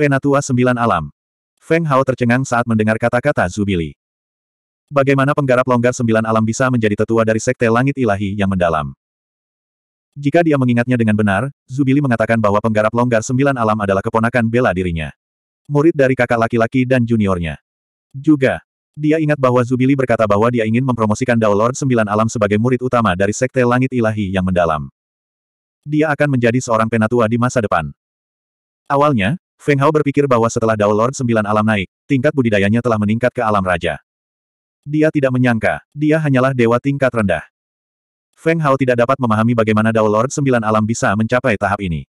Penatua Sembilan Alam. Feng Hao tercengang saat mendengar kata-kata Zubili. Bagaimana penggarap longgar sembilan alam bisa menjadi tetua dari sekte langit ilahi yang mendalam? Jika dia mengingatnya dengan benar, Zubili mengatakan bahwa penggarap longgar sembilan alam adalah keponakan bela dirinya. Murid dari kakak laki-laki dan juniornya. Juga, dia ingat bahwa Zubili berkata bahwa dia ingin mempromosikan Dao Lord Sembilan Alam sebagai murid utama dari Sekte Langit Ilahi yang mendalam. Dia akan menjadi seorang penatua di masa depan. Awalnya, Feng Hao berpikir bahwa setelah Dao Lord Sembilan Alam naik, tingkat budidayanya telah meningkat ke alam raja. Dia tidak menyangka, dia hanyalah dewa tingkat rendah. Feng Hao tidak dapat memahami bagaimana Dao Lord Sembilan Alam bisa mencapai tahap ini.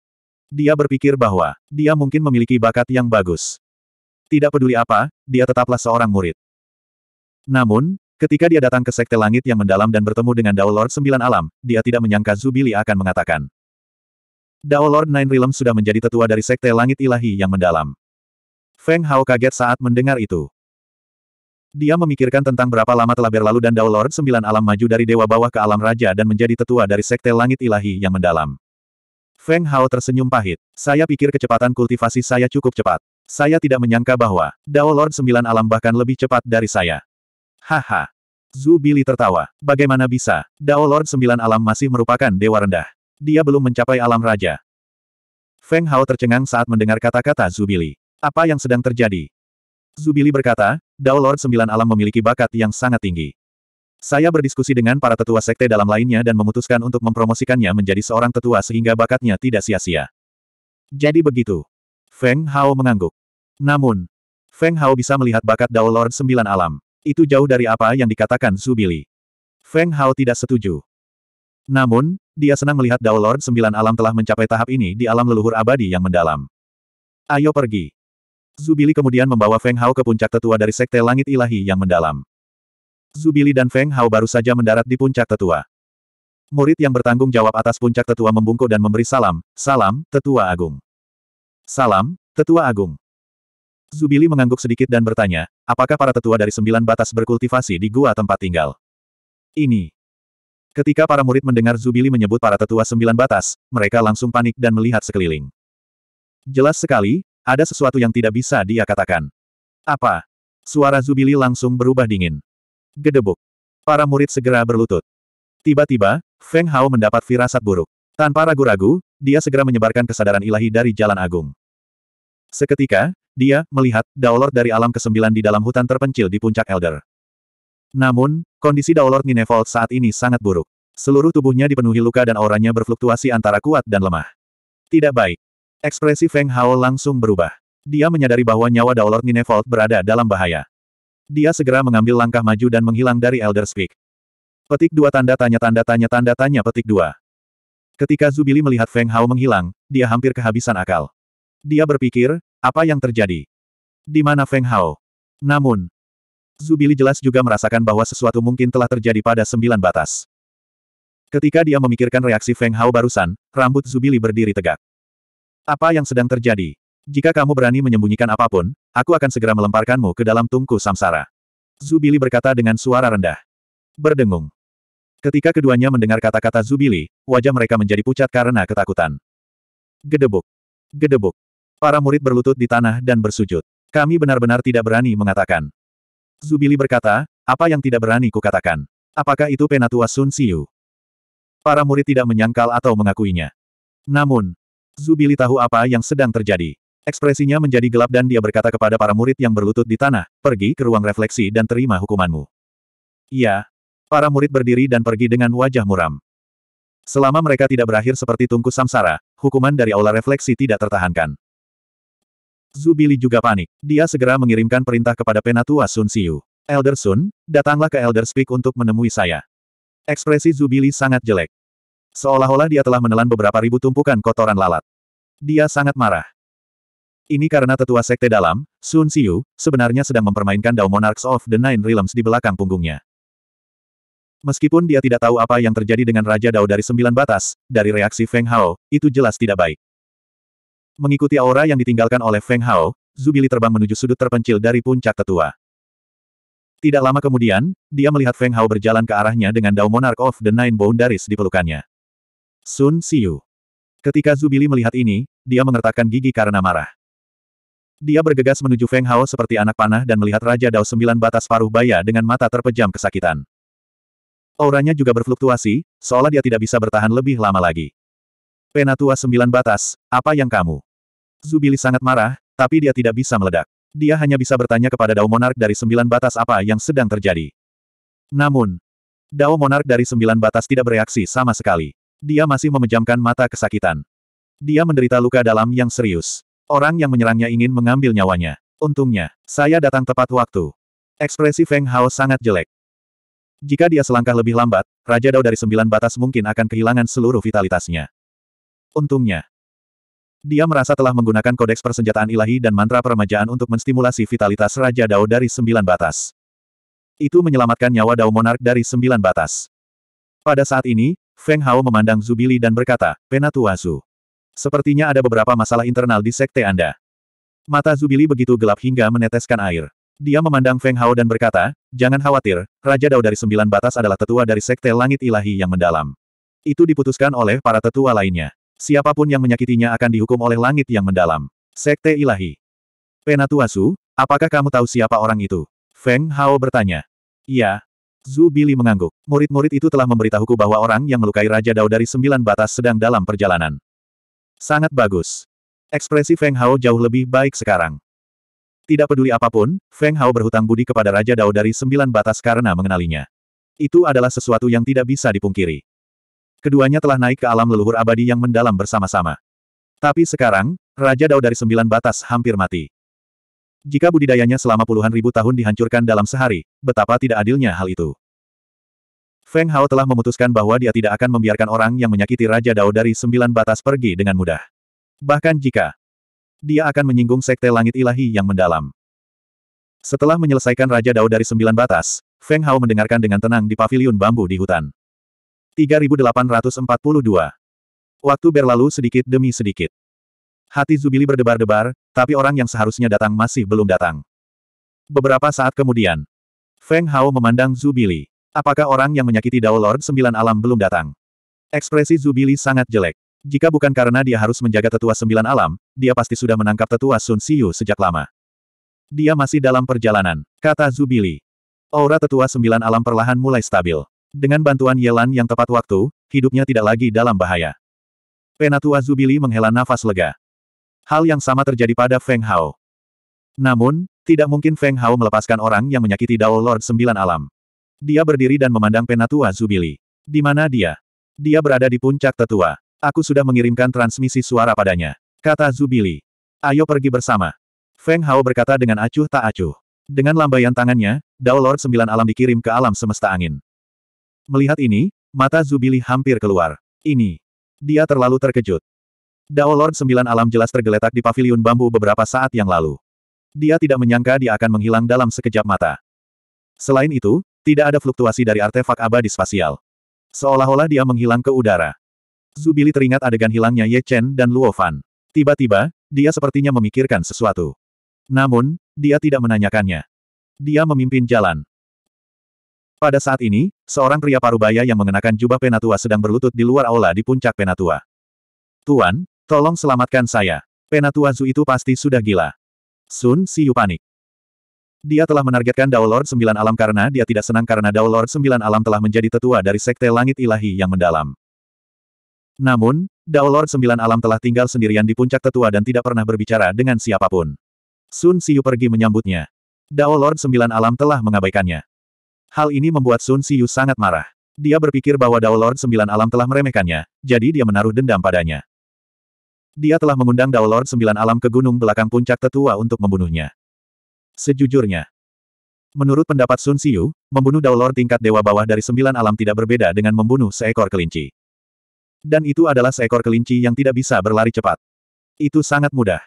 Dia berpikir bahwa, dia mungkin memiliki bakat yang bagus. Tidak peduli apa, dia tetaplah seorang murid. Namun, ketika dia datang ke Sekte Langit yang mendalam dan bertemu dengan Dao Lord Sembilan Alam, dia tidak menyangka Zubili akan mengatakan. Dao Lord Nine Realm sudah menjadi tetua dari Sekte Langit Ilahi yang mendalam. Feng Hao kaget saat mendengar itu. Dia memikirkan tentang berapa lama telah berlalu dan Dao Lord Sembilan Alam maju dari Dewa Bawah ke Alam Raja dan menjadi tetua dari Sekte Langit Ilahi yang mendalam. Feng Hao tersenyum pahit. Saya pikir kecepatan kultivasi saya cukup cepat. Saya tidak menyangka bahwa Dao Lord Sembilan Alam bahkan lebih cepat dari saya. Haha. Zhu Bili tertawa. Bagaimana bisa? Dao Lord Sembilan Alam masih merupakan dewa rendah dia belum mencapai alam raja. Feng Hao tercengang saat mendengar kata-kata Zubili. Apa yang sedang terjadi? Zubili berkata, Dao Lord Sembilan Alam memiliki bakat yang sangat tinggi. Saya berdiskusi dengan para tetua sekte dalam lainnya dan memutuskan untuk mempromosikannya menjadi seorang tetua sehingga bakatnya tidak sia-sia. Jadi begitu. Feng Hao mengangguk. Namun, Feng Hao bisa melihat bakat Dao Lord Sembilan Alam. Itu jauh dari apa yang dikatakan Zubili. Feng Hao tidak setuju. Namun, dia senang melihat Dao Lord Sembilan Alam telah mencapai tahap ini di alam leluhur abadi yang mendalam. Ayo pergi. Zubili kemudian membawa Feng Hao ke puncak tetua dari Sekte Langit Ilahi yang mendalam. Zubili dan Feng Hao baru saja mendarat di puncak tetua. Murid yang bertanggung jawab atas puncak tetua membungkuk dan memberi salam, salam, tetua agung. Salam, tetua agung. Zubili mengangguk sedikit dan bertanya, apakah para tetua dari sembilan batas berkultivasi di gua tempat tinggal? Ini. Ketika para murid mendengar Zubili menyebut para tetua sembilan batas, mereka langsung panik dan melihat sekeliling. Jelas sekali, ada sesuatu yang tidak bisa dia katakan. Apa? Suara Zubili langsung berubah dingin. Gedebuk. Para murid segera berlutut. Tiba-tiba, Feng Hao mendapat firasat buruk. Tanpa ragu-ragu, dia segera menyebarkan kesadaran ilahi dari jalan agung. Seketika, dia melihat Daulord dari alam kesembilan di dalam hutan terpencil di puncak Elder. Namun, kondisi Daulord Ninevolt saat ini sangat buruk. Seluruh tubuhnya dipenuhi luka dan auranya berfluktuasi antara kuat dan lemah. Tidak baik. Ekspresi Feng Hao langsung berubah. Dia menyadari bahwa nyawa Daulord Ninevolt berada dalam bahaya. Dia segera mengambil langkah maju dan menghilang dari Elder Speak. Petik dua tanda tanya tanda tanya tanda tanya petik dua. Ketika Zubili melihat Feng Hao menghilang, dia hampir kehabisan akal. Dia berpikir, apa yang terjadi? Di mana Feng Hao? Namun, Zubili jelas juga merasakan bahwa sesuatu mungkin telah terjadi pada sembilan batas. Ketika dia memikirkan reaksi Feng Hao barusan, rambut Zubili berdiri tegak. Apa yang sedang terjadi? Jika kamu berani menyembunyikan apapun, aku akan segera melemparkanmu ke dalam tungku samsara. Zubili berkata dengan suara rendah. Berdengung. Ketika keduanya mendengar kata-kata Zubili, wajah mereka menjadi pucat karena ketakutan. Gedebuk. Gedebuk. Para murid berlutut di tanah dan bersujud. Kami benar-benar tidak berani mengatakan. Zubili berkata, apa yang tidak berani kukatakan? Apakah itu penatua Sun Siu? Para murid tidak menyangkal atau mengakuinya. Namun, Zubili tahu apa yang sedang terjadi. Ekspresinya menjadi gelap dan dia berkata kepada para murid yang berlutut di tanah, pergi ke ruang refleksi dan terima hukumanmu. Iya. Para murid berdiri dan pergi dengan wajah muram. Selama mereka tidak berakhir seperti tungku samsara, hukuman dari aula refleksi tidak tertahankan. Zubili juga panik. Dia segera mengirimkan perintah kepada penatua Sun Siu. Elder Sun, datanglah ke Elder Speak untuk menemui saya. Ekspresi Zubili sangat jelek. Seolah-olah dia telah menelan beberapa ribu tumpukan kotoran lalat. Dia sangat marah. Ini karena tetua sekte dalam, Sun Siu, sebenarnya sedang mempermainkan Dao Monarchs of the Nine Realms di belakang punggungnya. Meskipun dia tidak tahu apa yang terjadi dengan Raja Dao dari Sembilan Batas, dari reaksi Feng Hao, itu jelas tidak baik. Mengikuti aura yang ditinggalkan oleh Feng Hao, Zubili terbang menuju sudut terpencil dari puncak tetua. Tidak lama kemudian, dia melihat Feng Hao berjalan ke arahnya dengan Dao Monarch of the Nine Boundaries di pelukannya. Sun Siu. Ketika Zubili melihat ini, dia mengertakkan gigi karena marah. Dia bergegas menuju Feng Hao seperti anak panah dan melihat Raja Dao Sembilan Batas Paruh Baya dengan mata terpejam kesakitan. Auranya juga berfluktuasi, seolah dia tidak bisa bertahan lebih lama lagi. Penatua Sembilan Batas, apa yang kamu? Zubili sangat marah, tapi dia tidak bisa meledak. Dia hanya bisa bertanya kepada Dao Monark dari sembilan batas apa yang sedang terjadi. Namun, Dao Monark dari sembilan batas tidak bereaksi sama sekali. Dia masih memejamkan mata kesakitan. Dia menderita luka dalam yang serius. Orang yang menyerangnya ingin mengambil nyawanya. Untungnya, saya datang tepat waktu. Ekspresi Feng Hao sangat jelek. Jika dia selangkah lebih lambat, Raja Dao dari sembilan batas mungkin akan kehilangan seluruh vitalitasnya. Untungnya, dia merasa telah menggunakan kodeks persenjataan ilahi dan mantra peremajaan untuk menstimulasi vitalitas Raja Dao dari sembilan batas. Itu menyelamatkan nyawa Dao Monark dari sembilan batas. Pada saat ini, Feng Hao memandang Zubili dan berkata, Penatuazu. Sepertinya ada beberapa masalah internal di sekte Anda. Mata Zubili begitu gelap hingga meneteskan air. Dia memandang Feng Hao dan berkata, Jangan khawatir, Raja Dao dari sembilan batas adalah tetua dari sekte langit ilahi yang mendalam. Itu diputuskan oleh para tetua lainnya. Siapapun yang menyakitinya akan dihukum oleh langit yang mendalam. Sekte Ilahi. Penatuasu, apakah kamu tahu siapa orang itu? Feng Hao bertanya. Iya. Zhu Bili mengangguk. Murid-murid itu telah memberitahuku bahwa orang yang melukai Raja Dao dari sembilan batas sedang dalam perjalanan. Sangat bagus. Ekspresi Feng Hao jauh lebih baik sekarang. Tidak peduli apapun, Feng Hao berhutang budi kepada Raja Dao dari sembilan batas karena mengenalinya. Itu adalah sesuatu yang tidak bisa dipungkiri. Keduanya telah naik ke alam leluhur abadi yang mendalam bersama-sama. Tapi sekarang, Raja Dao dari sembilan batas hampir mati. Jika budidayanya selama puluhan ribu tahun dihancurkan dalam sehari, betapa tidak adilnya hal itu. Feng Hao telah memutuskan bahwa dia tidak akan membiarkan orang yang menyakiti Raja Dao dari sembilan batas pergi dengan mudah. Bahkan jika dia akan menyinggung sekte langit ilahi yang mendalam. Setelah menyelesaikan Raja Dao dari sembilan batas, Feng Hao mendengarkan dengan tenang di paviliun bambu di hutan. 3842. Waktu berlalu sedikit demi sedikit. Hati Zubili berdebar-debar, tapi orang yang seharusnya datang masih belum datang. Beberapa saat kemudian, Feng Hao memandang Zubili. Apakah orang yang menyakiti Dao Lord Sembilan Alam belum datang? Ekspresi Zubili sangat jelek. Jika bukan karena dia harus menjaga tetua Sembilan Alam, dia pasti sudah menangkap tetua Sun Siu sejak lama. Dia masih dalam perjalanan, kata Zubili. Aura tetua Sembilan Alam perlahan mulai stabil. Dengan bantuan Yelan yang tepat waktu, hidupnya tidak lagi dalam bahaya. Penatua Zubili menghela nafas lega. Hal yang sama terjadi pada Feng Hao. Namun, tidak mungkin Feng Hao melepaskan orang yang menyakiti Dao Lord Sembilan Alam. Dia berdiri dan memandang Penatua Zubili. Di mana dia? Dia berada di puncak tetua. Aku sudah mengirimkan transmisi suara padanya. Kata Zubili. Ayo pergi bersama. Feng Hao berkata dengan acuh tak acuh. Dengan lambaian tangannya, Dao Lord Sembilan Alam dikirim ke alam semesta angin. Melihat ini, mata Zubili hampir keluar. Ini. Dia terlalu terkejut. Dao Lord Sembilan Alam jelas tergeletak di paviliun bambu beberapa saat yang lalu. Dia tidak menyangka dia akan menghilang dalam sekejap mata. Selain itu, tidak ada fluktuasi dari artefak abadi spasial. Seolah-olah dia menghilang ke udara. Zubili teringat adegan hilangnya Ye Chen dan Luo Fan. Tiba-tiba, dia sepertinya memikirkan sesuatu. Namun, dia tidak menanyakannya. Dia memimpin jalan. Pada saat ini, seorang pria parubaya yang mengenakan jubah penatua sedang berlutut di luar aula di puncak penatua. Tuan, tolong selamatkan saya. Penatua Zu itu pasti sudah gila. Sun Siu panik. Dia telah menargetkan Dao Lord Sembilan Alam karena dia tidak senang karena Dao Lord Sembilan Alam telah menjadi tetua dari Sekte Langit Ilahi yang mendalam. Namun, Dao Lord Sembilan Alam telah tinggal sendirian di puncak tetua dan tidak pernah berbicara dengan siapapun. Sun Siu pergi menyambutnya. Dao Lord Sembilan Alam telah mengabaikannya. Hal ini membuat Sun Siyu sangat marah. Dia berpikir bahwa Dao Lord Sembilan Alam telah meremehkannya, jadi dia menaruh dendam padanya. Dia telah mengundang Dao Lord Sembilan Alam ke gunung belakang puncak tetua untuk membunuhnya. Sejujurnya, menurut pendapat Sun Siyu, membunuh Dao Lord tingkat dewa bawah dari Sembilan Alam tidak berbeda dengan membunuh seekor kelinci. Dan itu adalah seekor kelinci yang tidak bisa berlari cepat. Itu sangat mudah.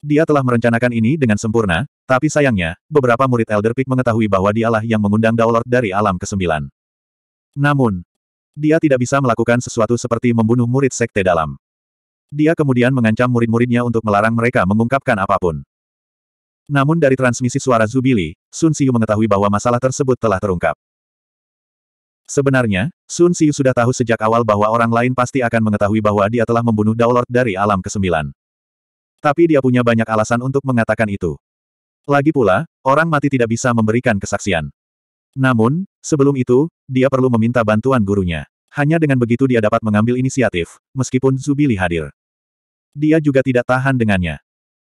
Dia telah merencanakan ini dengan sempurna, tapi sayangnya, beberapa murid Elder Peak mengetahui bahwa dialah yang mengundang Daulord dari alam kesembilan. Namun, dia tidak bisa melakukan sesuatu seperti membunuh murid sekte dalam. Dia kemudian mengancam murid-muridnya untuk melarang mereka mengungkapkan apapun. Namun dari transmisi suara Zubili, Sun Siyu mengetahui bahwa masalah tersebut telah terungkap. Sebenarnya, Sun Siyu sudah tahu sejak awal bahwa orang lain pasti akan mengetahui bahwa dia telah membunuh Daulord dari alam kesembilan. Tapi dia punya banyak alasan untuk mengatakan itu. Lagi pula, orang mati tidak bisa memberikan kesaksian. Namun, sebelum itu, dia perlu meminta bantuan gurunya. Hanya dengan begitu dia dapat mengambil inisiatif, meskipun Zubili hadir. Dia juga tidak tahan dengannya.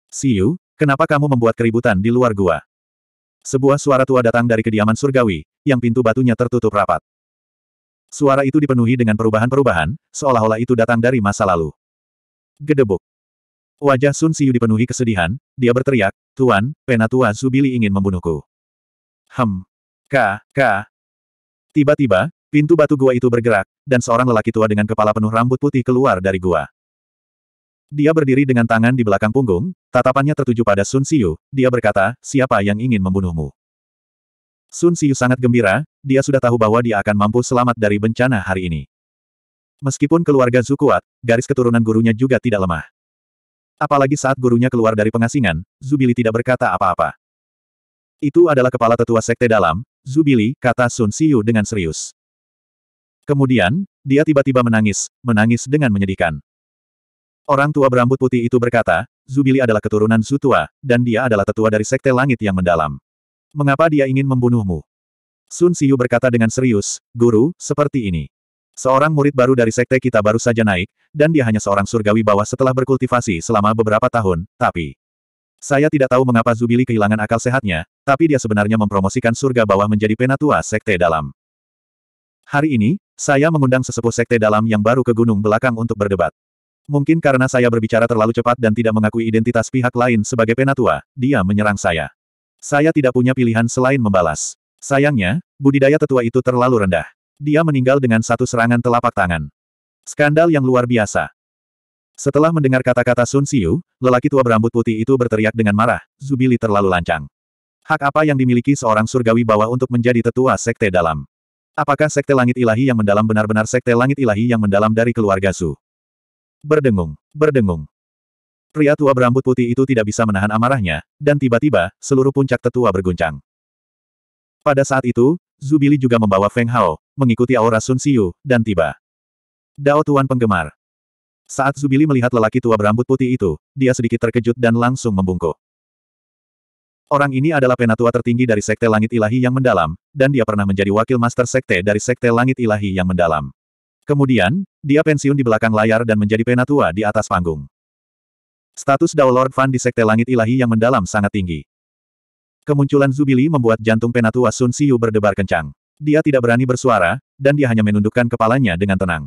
Siu, kenapa kamu membuat keributan di luar gua? Sebuah suara tua datang dari kediaman surgawi, yang pintu batunya tertutup rapat. Suara itu dipenuhi dengan perubahan-perubahan, seolah-olah itu datang dari masa lalu. Gedebuk. Wajah Sun Siu dipenuhi kesedihan, dia berteriak, Tuan, Penatua Zubili ingin membunuhku. Hem. Ka, ka. Tiba-tiba, pintu batu gua itu bergerak, dan seorang lelaki tua dengan kepala penuh rambut putih keluar dari gua. Dia berdiri dengan tangan di belakang punggung, tatapannya tertuju pada Sun Siu, dia berkata, siapa yang ingin membunuhmu? Sun Siu sangat gembira, dia sudah tahu bahwa dia akan mampu selamat dari bencana hari ini. Meskipun keluarga Zu kuat, garis keturunan gurunya juga tidak lemah. Apalagi saat gurunya keluar dari pengasingan, Zubili tidak berkata apa-apa. Itu adalah kepala tetua sekte dalam, Zubili, kata Sun Siu dengan serius. Kemudian, dia tiba-tiba menangis, menangis dengan menyedihkan. Orang tua berambut putih itu berkata, Zubili adalah keturunan Zutua, dan dia adalah tetua dari sekte langit yang mendalam. Mengapa dia ingin membunuhmu? Sun Siu berkata dengan serius, Guru, seperti ini. Seorang murid baru dari sekte kita baru saja naik, dan dia hanya seorang surgawi bawah setelah berkultivasi selama beberapa tahun, tapi... Saya tidak tahu mengapa Zubili kehilangan akal sehatnya, tapi dia sebenarnya mempromosikan surga bawah menjadi penatua sekte dalam. Hari ini, saya mengundang sesepuh sekte dalam yang baru ke gunung belakang untuk berdebat. Mungkin karena saya berbicara terlalu cepat dan tidak mengakui identitas pihak lain sebagai penatua, dia menyerang saya. Saya tidak punya pilihan selain membalas. Sayangnya, budidaya tetua itu terlalu rendah dia meninggal dengan satu serangan telapak tangan. Skandal yang luar biasa. Setelah mendengar kata-kata Sun Siu, lelaki tua berambut putih itu berteriak dengan marah, Zubili terlalu lancang. Hak apa yang dimiliki seorang surgawi bawah untuk menjadi tetua sekte dalam? Apakah sekte langit ilahi yang mendalam benar-benar sekte langit ilahi yang mendalam dari keluarga Su? Berdengung, berdengung. Pria tua berambut putih itu tidak bisa menahan amarahnya, dan tiba-tiba, seluruh puncak tetua berguncang. Pada saat itu, Zubili juga membawa Feng Hao, mengikuti aura Sun Xiu, dan tiba. Dao Tuan penggemar. Saat Zubili melihat lelaki tua berambut putih itu, dia sedikit terkejut dan langsung membungkuk. Orang ini adalah penatua tertinggi dari Sekte Langit Ilahi yang mendalam, dan dia pernah menjadi wakil master Sekte dari Sekte Langit Ilahi yang mendalam. Kemudian, dia pensiun di belakang layar dan menjadi penatua di atas panggung. Status Dao Lord Fan di Sekte Langit Ilahi yang mendalam sangat tinggi. Kemunculan Zubili membuat jantung penatua Sun Xiu berdebar kencang. Dia tidak berani bersuara, dan dia hanya menundukkan kepalanya dengan tenang.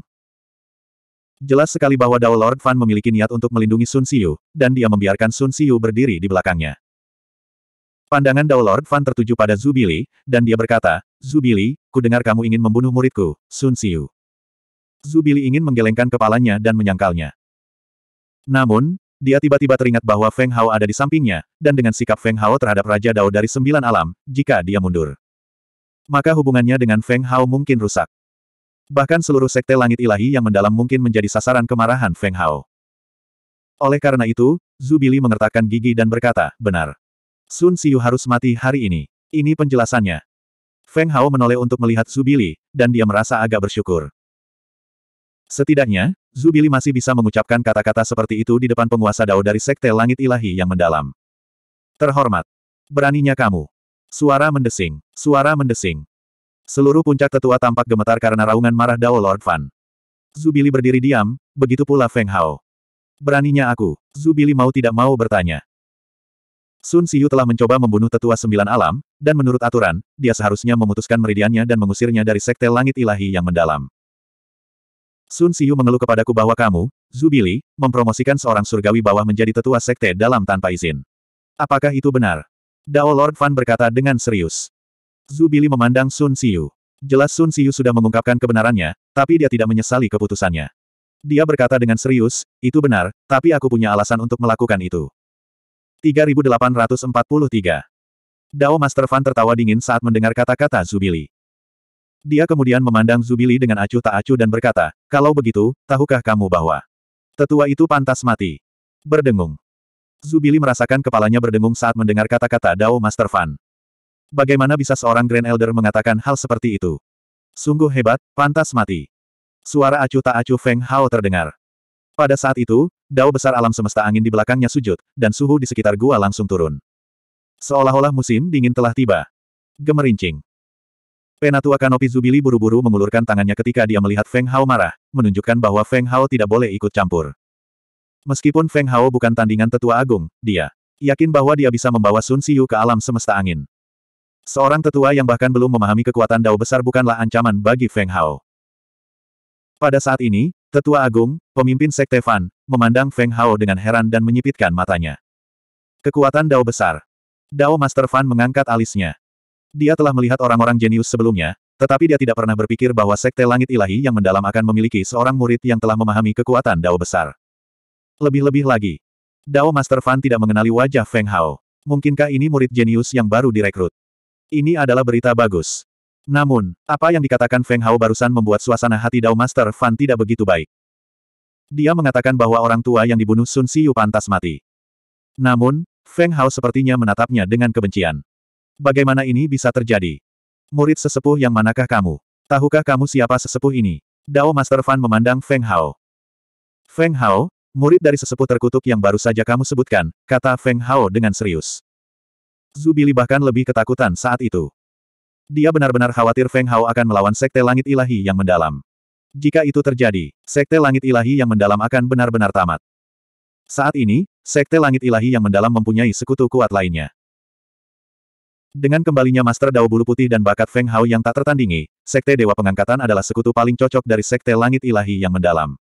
Jelas sekali bahwa Dao Lord Fan memiliki niat untuk melindungi Sun Xiu, dan dia membiarkan Sun Xiu berdiri di belakangnya. Pandangan Dao Lord Fan tertuju pada Zubili, dan dia berkata, Zubili, ku dengar kamu ingin membunuh muridku, Sun Xiu. Zubili ingin menggelengkan kepalanya dan menyangkalnya. Namun, dia tiba-tiba teringat bahwa Feng Hao ada di sampingnya, dan dengan sikap Feng Hao terhadap Raja Dao dari Sembilan Alam, jika dia mundur maka hubungannya dengan Feng Hao mungkin rusak. Bahkan seluruh sekte langit ilahi yang mendalam mungkin menjadi sasaran kemarahan Feng Hao. Oleh karena itu, Zubili mengertakkan gigi dan berkata, benar. Sun Siu harus mati hari ini. Ini penjelasannya. Feng Hao menoleh untuk melihat Zubili, dan dia merasa agak bersyukur. Setidaknya, Zubili masih bisa mengucapkan kata-kata seperti itu di depan penguasa Dao dari Sekte Langit Ilahi yang mendalam. Terhormat. Beraninya kamu. Suara mendesing. Suara mendesing. Seluruh puncak tetua tampak gemetar karena raungan marah Dao Lord Fan. Zubili berdiri diam, begitu pula Feng Hao. Beraninya aku, Zubili mau tidak mau bertanya. Sun Siyu telah mencoba membunuh tetua sembilan alam, dan menurut aturan, dia seharusnya memutuskan meridiannya dan mengusirnya dari sekte langit ilahi yang mendalam. Sun Siyu mengeluh kepadaku bahwa kamu, Zubili, mempromosikan seorang surgawi bawah menjadi tetua sekte dalam tanpa izin. Apakah itu benar? Dao Lord Fan berkata dengan serius. Zubili memandang Sun Siyu. Jelas Sun Siyu sudah mengungkapkan kebenarannya, tapi dia tidak menyesali keputusannya. Dia berkata dengan serius, itu benar, tapi aku punya alasan untuk melakukan itu. 3843 Dao Master Fan tertawa dingin saat mendengar kata-kata Zubili. Dia kemudian memandang Zubili dengan acuh tak acuh dan berkata, kalau begitu, tahukah kamu bahwa tetua itu pantas mati? Berdengung. Zubili merasakan kepalanya berdengung saat mendengar kata-kata Dao Master Fan. Bagaimana bisa seorang Grand Elder mengatakan hal seperti itu? Sungguh hebat, pantas mati. Suara acuh tak acuh Feng Hao terdengar. Pada saat itu, Dao besar alam semesta angin di belakangnya sujud, dan suhu di sekitar gua langsung turun. Seolah-olah musim dingin telah tiba. Gemerincing. Penatua Kanopi Zubili buru-buru mengulurkan tangannya ketika dia melihat Feng Hao marah, menunjukkan bahwa Feng Hao tidak boleh ikut campur. Meskipun Feng Hao bukan tandingan tetua agung, dia yakin bahwa dia bisa membawa Sun Siyu ke alam semesta angin. Seorang tetua yang bahkan belum memahami kekuatan Dao besar bukanlah ancaman bagi Feng Hao. Pada saat ini, tetua agung, pemimpin sekte Fan, memandang Feng Hao dengan heran dan menyipitkan matanya. Kekuatan Dao besar. Dao Master Fan mengangkat alisnya. Dia telah melihat orang-orang jenius sebelumnya, tetapi dia tidak pernah berpikir bahwa Sekte Langit Ilahi yang mendalam akan memiliki seorang murid yang telah memahami kekuatan Dao Besar. Lebih-lebih lagi, Dao Master Fan tidak mengenali wajah Feng Hao. Mungkinkah ini murid jenius yang baru direkrut? Ini adalah berita bagus. Namun, apa yang dikatakan Feng Hao barusan membuat suasana hati Dao Master Fan tidak begitu baik. Dia mengatakan bahwa orang tua yang dibunuh Sun Siu pantas mati. Namun, Feng Hao sepertinya menatapnya dengan kebencian. Bagaimana ini bisa terjadi? Murid sesepuh yang manakah kamu? Tahukah kamu siapa sesepuh ini? Dao Master Fan memandang Feng Hao. Feng Hao, Murid dari sesepuh terkutuk yang baru saja kamu sebutkan, kata Feng Hao dengan serius. Zubili bahkan lebih ketakutan saat itu. Dia benar-benar khawatir Feng Hao akan melawan Sekte Langit Ilahi yang mendalam. Jika itu terjadi, Sekte Langit Ilahi yang mendalam akan benar-benar tamat. Saat ini, Sekte Langit Ilahi yang mendalam mempunyai sekutu kuat lainnya. Dengan kembalinya Master Dao Bulu Putih dan bakat Feng Hao yang tak tertandingi, Sekte Dewa Pengangkatan adalah sekutu paling cocok dari Sekte Langit Ilahi yang mendalam.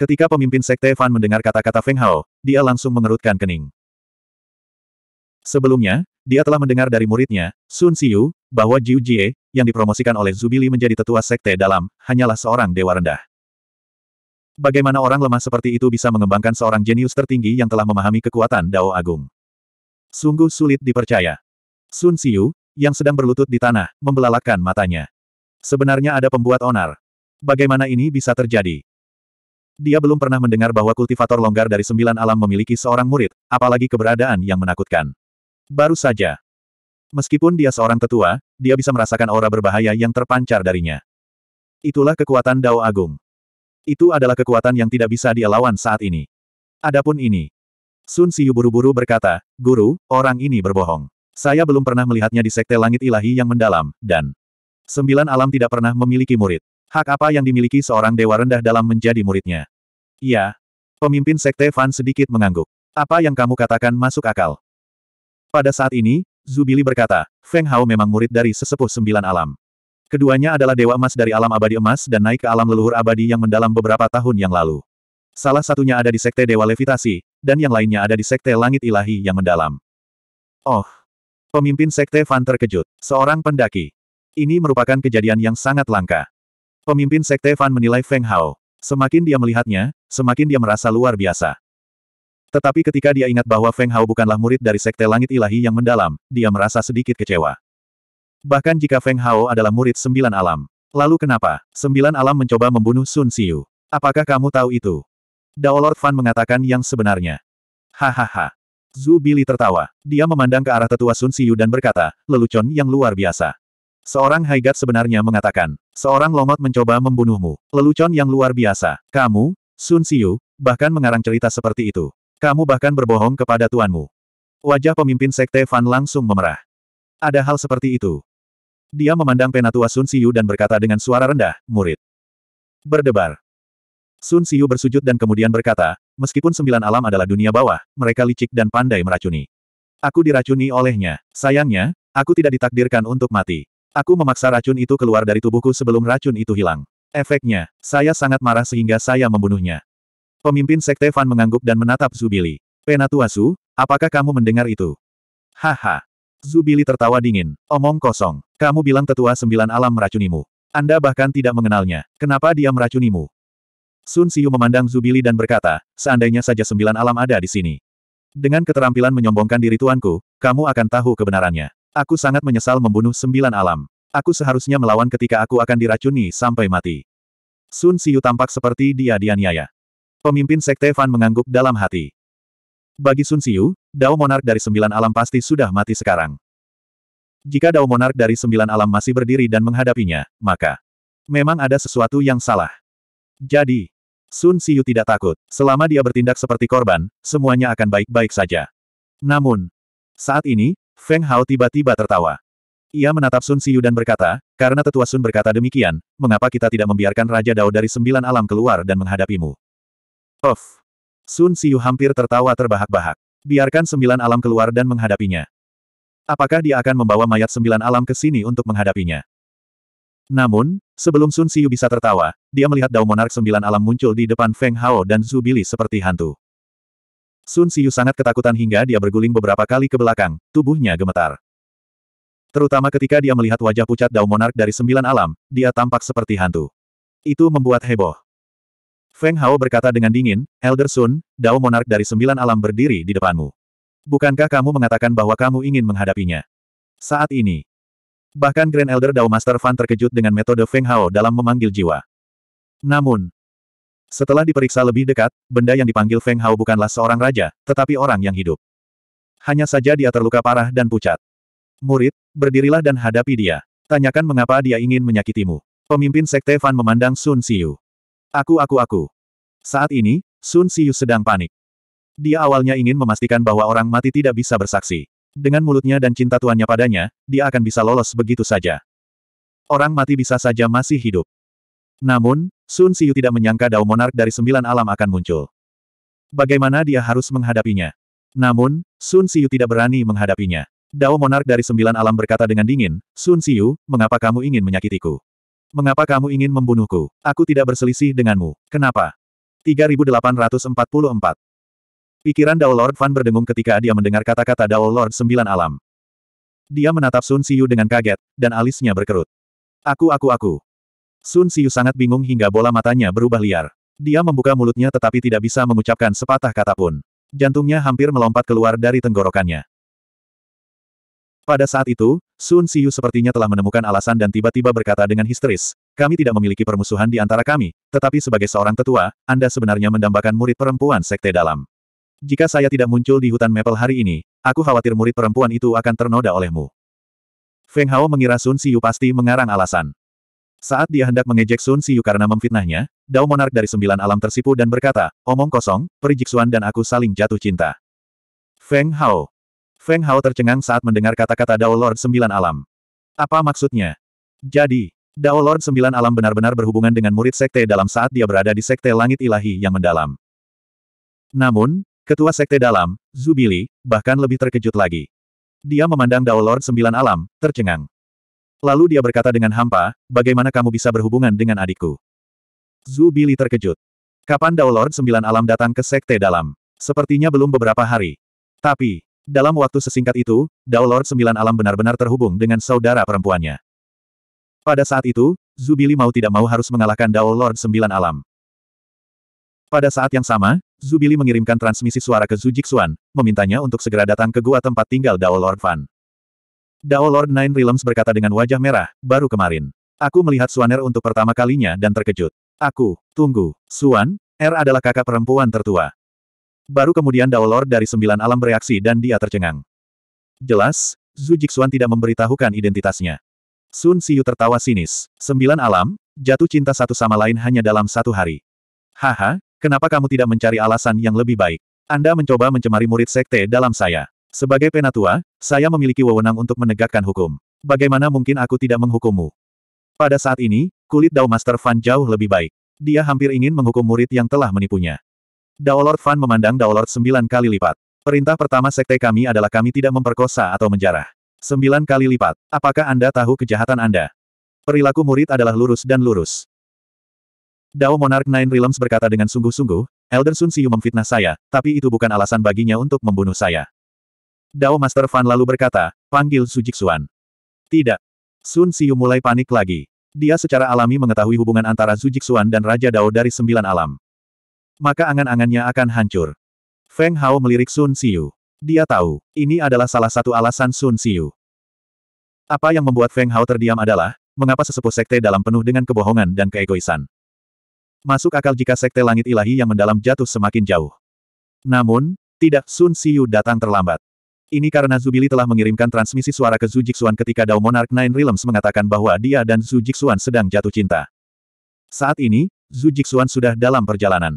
Ketika pemimpin Sekte Fan mendengar kata-kata Feng Hao, dia langsung mengerutkan kening. Sebelumnya, dia telah mendengar dari muridnya, Sun Siyu bahwa Jiu Jie, yang dipromosikan oleh Zubili menjadi tetua sekte dalam, hanyalah seorang dewa rendah. Bagaimana orang lemah seperti itu bisa mengembangkan seorang jenius tertinggi yang telah memahami kekuatan Dao Agung? Sungguh sulit dipercaya. Sun Siyu yang sedang berlutut di tanah, membelalakan matanya. Sebenarnya ada pembuat onar. Bagaimana ini bisa terjadi? Dia belum pernah mendengar bahwa kultivator longgar dari sembilan alam memiliki seorang murid, apalagi keberadaan yang menakutkan. Baru saja. Meskipun dia seorang tetua, dia bisa merasakan aura berbahaya yang terpancar darinya. Itulah kekuatan Dao Agung. Itu adalah kekuatan yang tidak bisa dia lawan saat ini. Adapun ini. Sun Siyu buru-buru berkata, Guru, orang ini berbohong. Saya belum pernah melihatnya di Sekte Langit Ilahi yang mendalam, dan sembilan alam tidak pernah memiliki murid. Hak apa yang dimiliki seorang dewa rendah dalam menjadi muridnya? Iya. Pemimpin Sekte Fan sedikit mengangguk. Apa yang kamu katakan masuk akal? Pada saat ini, Zubili berkata, Feng Hao memang murid dari sesepuh sembilan alam. Keduanya adalah dewa emas dari alam abadi emas dan naik ke alam leluhur abadi yang mendalam beberapa tahun yang lalu. Salah satunya ada di Sekte Dewa Levitasi, dan yang lainnya ada di Sekte Langit Ilahi yang mendalam. Oh! Pemimpin Sekte Fan terkejut. Seorang pendaki. Ini merupakan kejadian yang sangat langka. Pemimpin Sekte Fan menilai Feng Hao. Semakin dia melihatnya, semakin dia merasa luar biasa. Tetapi ketika dia ingat bahwa Feng Hao bukanlah murid dari Sekte Langit Ilahi yang mendalam, dia merasa sedikit kecewa. Bahkan jika Feng Hao adalah murid sembilan alam. Lalu kenapa? Sembilan alam mencoba membunuh Sun Xiu. Apakah kamu tahu itu? Dao Lord Fan mengatakan yang sebenarnya. Hahaha. Zhu Bili tertawa. Dia memandang ke arah tetua Sun Xiu dan berkata, lelucon yang luar biasa. Seorang Haigat sebenarnya mengatakan, Seorang lomot mencoba membunuhmu. Lelucon yang luar biasa. Kamu, Sun Siu, bahkan mengarang cerita seperti itu. Kamu bahkan berbohong kepada tuanmu. Wajah pemimpin Sekte Fan langsung memerah. Ada hal seperti itu. Dia memandang penatua Sun Siu dan berkata dengan suara rendah, murid. Berdebar. Sun Siu bersujud dan kemudian berkata, meskipun sembilan alam adalah dunia bawah, mereka licik dan pandai meracuni. Aku diracuni olehnya. Sayangnya, aku tidak ditakdirkan untuk mati. Aku memaksa racun itu keluar dari tubuhku sebelum racun itu hilang. Efeknya, saya sangat marah sehingga saya membunuhnya. Pemimpin Sekte Fan mengangguk dan menatap Zubili. Penatuasu, apakah kamu mendengar itu? Haha. Zubili tertawa dingin. Omong kosong. Kamu bilang tetua sembilan alam meracunimu. Anda bahkan tidak mengenalnya. Kenapa dia meracunimu? Sun Siu memandang Zubili dan berkata, seandainya saja sembilan alam ada di sini. Dengan keterampilan menyombongkan diri tuanku, kamu akan tahu kebenarannya. Aku sangat menyesal membunuh sembilan alam. Aku seharusnya melawan ketika aku akan diracuni sampai mati. Sun Siu tampak seperti dia dianiaya. Pemimpin Sekte Fan mengangguk dalam hati. Bagi Sun Siu, Dao Monark dari Sembilan Alam pasti sudah mati sekarang. Jika Dao Monark dari Sembilan Alam masih berdiri dan menghadapinya, maka memang ada sesuatu yang salah. Jadi, Sun Siu tidak takut. Selama dia bertindak seperti korban, semuanya akan baik-baik saja. Namun, saat ini, Feng Hao tiba-tiba tertawa. Ia menatap Sun Siyu dan berkata, karena tetua Sun berkata demikian, mengapa kita tidak membiarkan Raja Dao dari sembilan alam keluar dan menghadapimu? Of! Sun Siyu hampir tertawa terbahak-bahak. Biarkan sembilan alam keluar dan menghadapinya. Apakah dia akan membawa mayat sembilan alam ke sini untuk menghadapinya? Namun, sebelum Sun Siyu bisa tertawa, dia melihat Dao Monark sembilan alam muncul di depan Feng Hao dan Zhu Bili seperti hantu. Sun Siyu sangat ketakutan hingga dia berguling beberapa kali ke belakang, tubuhnya gemetar. Terutama ketika dia melihat wajah pucat Dao Monarch dari sembilan alam, dia tampak seperti hantu. Itu membuat heboh. Feng Hao berkata dengan dingin, Elder Sun, Dao Monarch dari sembilan alam berdiri di depanmu. Bukankah kamu mengatakan bahwa kamu ingin menghadapinya? Saat ini. Bahkan Grand Elder Dao Master Fan terkejut dengan metode Feng Hao dalam memanggil jiwa. Namun, setelah diperiksa lebih dekat, benda yang dipanggil Feng Hao bukanlah seorang raja, tetapi orang yang hidup. Hanya saja dia terluka parah dan pucat. Murid, berdirilah dan hadapi dia. Tanyakan mengapa dia ingin menyakitimu. Pemimpin Sekte Fan memandang Sun Siu. Aku aku aku. Saat ini, Sun Siu sedang panik. Dia awalnya ingin memastikan bahwa orang mati tidak bisa bersaksi. Dengan mulutnya dan cinta tuannya padanya, dia akan bisa lolos begitu saja. Orang mati bisa saja masih hidup. Namun, Sun Siu tidak menyangka Dao Monark dari sembilan alam akan muncul. Bagaimana dia harus menghadapinya? Namun, Sun Siu tidak berani menghadapinya. Dao Monark dari sembilan alam berkata dengan dingin, Sun Siu, mengapa kamu ingin menyakitiku? Mengapa kamu ingin membunuhku? Aku tidak berselisih denganmu. Kenapa? 3844 Pikiran Dao Lord Fan berdengung ketika dia mendengar kata-kata Dao Lord Sembilan Alam. Dia menatap Sun Siu dengan kaget, dan alisnya berkerut. Aku aku aku. Sun Siu sangat bingung hingga bola matanya berubah liar. Dia membuka mulutnya tetapi tidak bisa mengucapkan sepatah kata pun. Jantungnya hampir melompat keluar dari tenggorokannya. Pada saat itu, Sun Siu sepertinya telah menemukan alasan dan tiba-tiba berkata dengan histeris, kami tidak memiliki permusuhan di antara kami, tetapi sebagai seorang tetua, Anda sebenarnya mendambakan murid perempuan sekte dalam. Jika saya tidak muncul di hutan Maple hari ini, aku khawatir murid perempuan itu akan ternoda olehmu. Feng Hao mengira Sun Siu pasti mengarang alasan. Saat dia hendak mengejek Sun Siyu karena memfitnahnya, Dao Monark dari sembilan alam tersipu dan berkata, omong kosong, Suan dan aku saling jatuh cinta. Feng Hao. Feng Hao tercengang saat mendengar kata-kata Dao Lord sembilan alam. Apa maksudnya? Jadi, Dao Lord sembilan alam benar-benar berhubungan dengan murid sekte dalam saat dia berada di sekte langit ilahi yang mendalam. Namun, ketua sekte dalam, Zubili, bahkan lebih terkejut lagi. Dia memandang Dao Lord sembilan alam, tercengang. Lalu dia berkata dengan hampa, bagaimana kamu bisa berhubungan dengan adikku? Zhu Bili terkejut. Kapan Dao Lord Sembilan Alam datang ke Sekte Dalam? Sepertinya belum beberapa hari. Tapi, dalam waktu sesingkat itu, Dao Lord Sembilan Alam benar-benar terhubung dengan saudara perempuannya. Pada saat itu, Zubili mau tidak mau harus mengalahkan Dao Lord Sembilan Alam. Pada saat yang sama, Zubili mengirimkan transmisi suara ke Zhu Jixuan, memintanya untuk segera datang ke gua tempat tinggal Dao Lord Fan. Dao Lord Nine Realms berkata dengan wajah merah, baru kemarin. Aku melihat Suaner untuk pertama kalinya dan terkejut. Aku, tunggu, Suan, R er adalah kakak perempuan tertua. Baru kemudian Dao Lord dari sembilan alam bereaksi dan dia tercengang. Jelas, Zhu Jixuan tidak memberitahukan identitasnya. Sun Siyu tertawa sinis. Sembilan alam, jatuh cinta satu sama lain hanya dalam satu hari. Haha, kenapa kamu tidak mencari alasan yang lebih baik? Anda mencoba mencemari murid sekte dalam saya. Sebagai penatua, saya memiliki wewenang untuk menegakkan hukum. Bagaimana mungkin aku tidak menghukummu? Pada saat ini, kulit Dao Master Fan jauh lebih baik. Dia hampir ingin menghukum murid yang telah menipunya. Dao Lord Fan memandang Dao Lord sembilan kali lipat. Perintah pertama sekte kami adalah kami tidak memperkosa atau menjarah. Sembilan kali lipat. Apakah Anda tahu kejahatan Anda? Perilaku murid adalah lurus dan lurus. Dao Monarch Nine Realms berkata dengan sungguh-sungguh, Elder Sun Siu memfitnah saya, tapi itu bukan alasan baginya untuk membunuh saya. Dao Master Fan lalu berkata, panggil Su Jixuan. Tidak. Sun Siu mulai panik lagi. Dia secara alami mengetahui hubungan antara Su Jixuan dan Raja Dao dari sembilan alam. Maka angan-angannya akan hancur. Feng Hao melirik Sun Siu. Dia tahu, ini adalah salah satu alasan Sun Siu. Apa yang membuat Feng Hao terdiam adalah, mengapa sesepuh sekte dalam penuh dengan kebohongan dan keegoisan. Masuk akal jika sekte langit ilahi yang mendalam jatuh semakin jauh. Namun, tidak Sun Siu datang terlambat. Ini karena Zubili telah mengirimkan transmisi suara ke Zhu Jixuan ketika Dao Monarch Nine Realms mengatakan bahwa dia dan Zhu Jixuan sedang jatuh cinta. Saat ini, Zhu Jixuan sudah dalam perjalanan.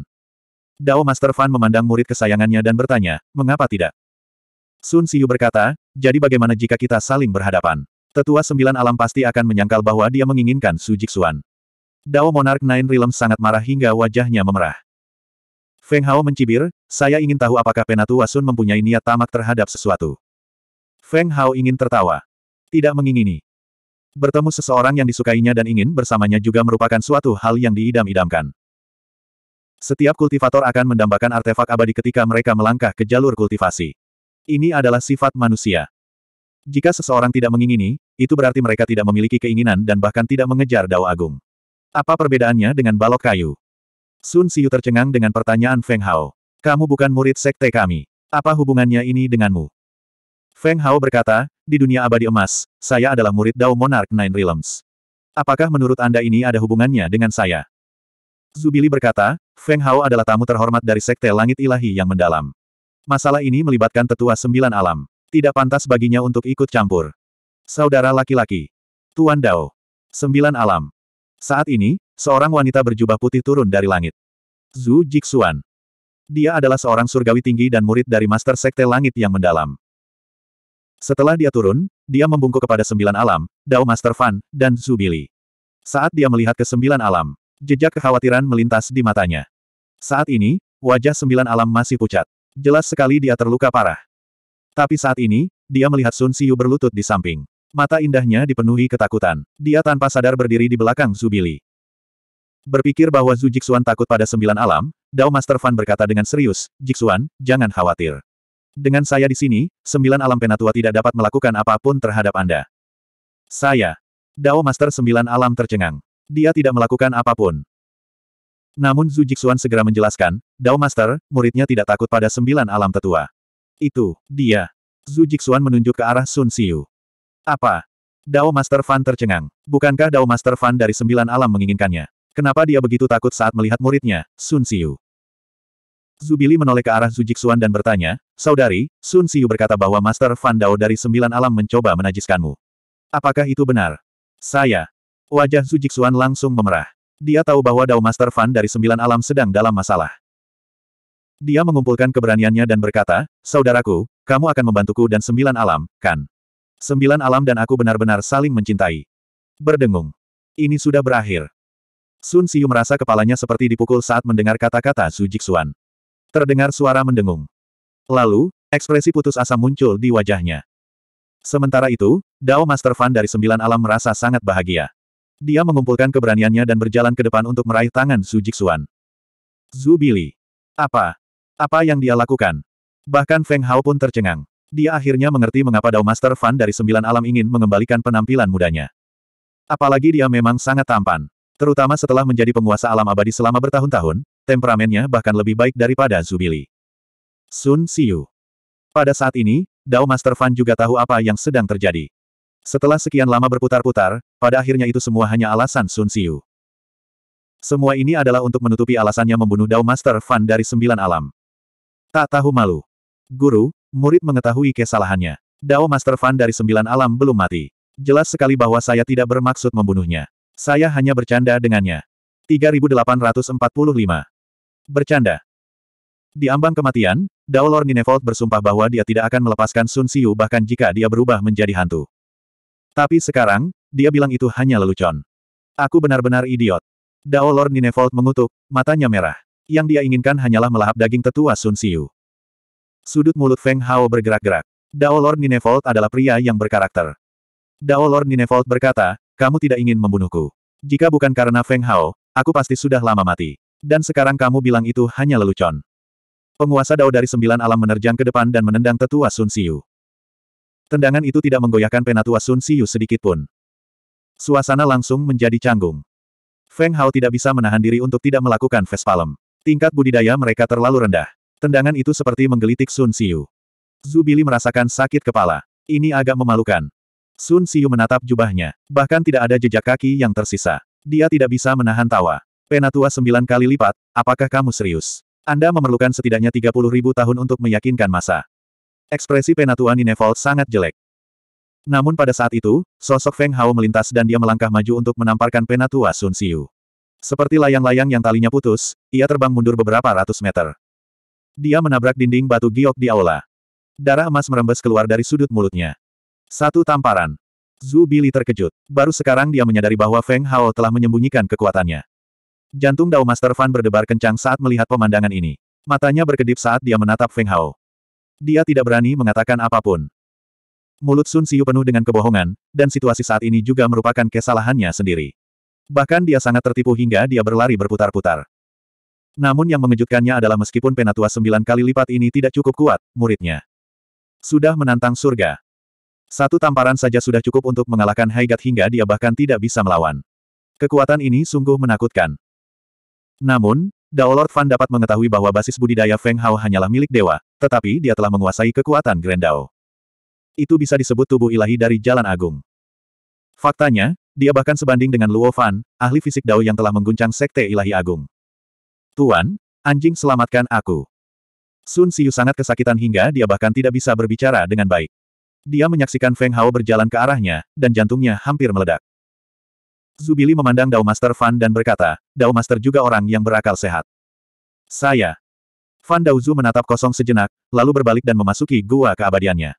Dao Master Fan memandang murid kesayangannya dan bertanya, mengapa tidak? Sun Siyu berkata, jadi bagaimana jika kita saling berhadapan? Tetua Sembilan Alam pasti akan menyangkal bahwa dia menginginkan Zhu Jixuan. Dao Monarch Nine Realms sangat marah hingga wajahnya memerah. Feng Hao mencibir, saya ingin tahu apakah Penatua Sun mempunyai niat tamak terhadap sesuatu. Feng Hao ingin tertawa. Tidak mengingini. Bertemu seseorang yang disukainya dan ingin bersamanya juga merupakan suatu hal yang diidam-idamkan. Setiap kultivator akan mendambakan artefak abadi ketika mereka melangkah ke jalur kultivasi. Ini adalah sifat manusia. Jika seseorang tidak mengingini, itu berarti mereka tidak memiliki keinginan dan bahkan tidak mengejar dao agung. Apa perbedaannya dengan balok kayu? Sun Siu tercengang dengan pertanyaan Feng Hao. Kamu bukan murid sekte kami. Apa hubungannya ini denganmu? Feng Hao berkata, di dunia abadi emas, saya adalah murid Dao Monarch Nine Realms. Apakah menurut Anda ini ada hubungannya dengan saya? Zubili berkata, Feng Hao adalah tamu terhormat dari Sekte Langit Ilahi yang mendalam. Masalah ini melibatkan tetua sembilan alam. Tidak pantas baginya untuk ikut campur. Saudara laki-laki. Tuan Dao. Sembilan alam. Saat ini, Seorang wanita berjubah putih turun dari langit. Zhu Jixuan. Dia adalah seorang surgawi tinggi dan murid dari Master Sekte Langit yang mendalam. Setelah dia turun, dia membungkuk kepada sembilan alam, Dao Master Fan, dan Zhu Bili. Saat dia melihat ke sembilan alam, jejak kekhawatiran melintas di matanya. Saat ini, wajah sembilan alam masih pucat. Jelas sekali dia terluka parah. Tapi saat ini, dia melihat Sun Siu berlutut di samping. Mata indahnya dipenuhi ketakutan. Dia tanpa sadar berdiri di belakang Zubili. Berpikir bahwa Zhu Jixuan takut pada sembilan alam, Dao Master Fan berkata dengan serius, Jixuan, jangan khawatir. Dengan saya di sini, sembilan alam penatua tidak dapat melakukan apapun terhadap Anda. Saya. Dao Master sembilan alam tercengang. Dia tidak melakukan apapun. Namun Zhu Jixuan segera menjelaskan, Dao Master, muridnya tidak takut pada sembilan alam tetua. Itu, dia. Zhu Jixuan menunjuk ke arah Sun Xiu. Apa? Dao Master Fan tercengang. Bukankah Dao Master Fan dari sembilan alam menginginkannya? Kenapa dia begitu takut saat melihat muridnya, Sun Xiu? Zubili menoleh ke arah Zujiksuan dan bertanya, Saudari, Sun Xiu berkata bahwa Master Fan Dao dari sembilan alam mencoba menajiskanmu. Apakah itu benar? Saya. Wajah Zujiksuan langsung memerah. Dia tahu bahwa Dao Master Fan dari sembilan alam sedang dalam masalah. Dia mengumpulkan keberaniannya dan berkata, Saudaraku, kamu akan membantuku dan sembilan alam, kan? Sembilan alam dan aku benar-benar saling mencintai. Berdengung. Ini sudah berakhir. Sun Siu merasa kepalanya seperti dipukul saat mendengar kata-kata Su Jixuan. Terdengar suara mendengung. Lalu, ekspresi putus asa muncul di wajahnya. Sementara itu, Dao Master Fan dari Sembilan Alam merasa sangat bahagia. Dia mengumpulkan keberaniannya dan berjalan ke depan untuk meraih tangan Su Jixuan. Bili, Apa? Apa yang dia lakukan? Bahkan Feng Hao pun tercengang. Dia akhirnya mengerti mengapa Dao Master Fan dari Sembilan Alam ingin mengembalikan penampilan mudanya. Apalagi dia memang sangat tampan. Terutama setelah menjadi penguasa alam abadi selama bertahun-tahun, temperamennya bahkan lebih baik daripada Zubili. Sun Siu. Pada saat ini, Dao Master Fan juga tahu apa yang sedang terjadi. Setelah sekian lama berputar-putar, pada akhirnya itu semua hanya alasan Sun Siu. Semua ini adalah untuk menutupi alasannya membunuh Dao Master Fan dari sembilan alam. Tak tahu malu. Guru, murid mengetahui kesalahannya. Dao Master Fan dari sembilan alam belum mati. Jelas sekali bahwa saya tidak bermaksud membunuhnya. Saya hanya bercanda dengannya. 3845. Bercanda. Di ambang kematian, Daolor Ninevolt bersumpah bahwa dia tidak akan melepaskan Sun Siu bahkan jika dia berubah menjadi hantu. Tapi sekarang, dia bilang itu hanya lelucon. Aku benar-benar idiot. Daolor Ninevolt mengutuk, matanya merah. Yang dia inginkan hanyalah melahap daging tetua Sun Siu. Sudut mulut Feng Hao bergerak-gerak. Daolor Ninevolt adalah pria yang berkarakter. Daolor Ninevolt berkata, kamu tidak ingin membunuhku. Jika bukan karena Feng Hao, aku pasti sudah lama mati. Dan sekarang kamu bilang itu hanya lelucon. Penguasa Dao dari sembilan alam menerjang ke depan dan menendang tetua Sun Siu. Tendangan itu tidak menggoyahkan penatua Sun Siu sedikitpun. Suasana langsung menjadi canggung. Feng Hao tidak bisa menahan diri untuk tidak melakukan Vespalem. Tingkat budidaya mereka terlalu rendah. Tendangan itu seperti menggelitik Sun Siu. Zubili merasakan sakit kepala. Ini agak memalukan. Sun Siu menatap jubahnya. Bahkan tidak ada jejak kaki yang tersisa. Dia tidak bisa menahan tawa. Penatua sembilan kali lipat, apakah kamu serius? Anda memerlukan setidaknya tiga puluh ribu tahun untuk meyakinkan masa. Ekspresi penatua Ninevolt sangat jelek. Namun pada saat itu, sosok Feng Hao melintas dan dia melangkah maju untuk menamparkan penatua Sun Siu. Seperti layang-layang yang talinya putus, ia terbang mundur beberapa ratus meter. Dia menabrak dinding batu giok di aula. Darah emas merembes keluar dari sudut mulutnya. Satu tamparan. Zhu Bili terkejut. Baru sekarang dia menyadari bahwa Feng Hao telah menyembunyikan kekuatannya. Jantung Dao Master Fan berdebar kencang saat melihat pemandangan ini. Matanya berkedip saat dia menatap Feng Hao. Dia tidak berani mengatakan apapun. Mulut Sun Siu penuh dengan kebohongan, dan situasi saat ini juga merupakan kesalahannya sendiri. Bahkan dia sangat tertipu hingga dia berlari berputar-putar. Namun yang mengejutkannya adalah meskipun penatua sembilan kali lipat ini tidak cukup kuat, muridnya. Sudah menantang surga. Satu tamparan saja sudah cukup untuk mengalahkan Haigat hingga dia bahkan tidak bisa melawan. Kekuatan ini sungguh menakutkan. Namun, Daolord Fan dapat mengetahui bahwa basis budidaya Feng Hao hanyalah milik dewa, tetapi dia telah menguasai kekuatan Grendao. Itu bisa disebut tubuh ilahi dari Jalan Agung. Faktanya, dia bahkan sebanding dengan Luo Fan, ahli fisik Dao yang telah mengguncang Sekte Ilahi Agung. Tuan, anjing selamatkan aku. Sun Siu sangat kesakitan hingga dia bahkan tidak bisa berbicara dengan baik. Dia menyaksikan Feng Hao berjalan ke arahnya, dan jantungnya hampir meledak. Zubili memandang Dao Master Fan dan berkata, Dao Master juga orang yang berakal sehat. Saya. Fan Daozu menatap kosong sejenak, lalu berbalik dan memasuki gua keabadiannya.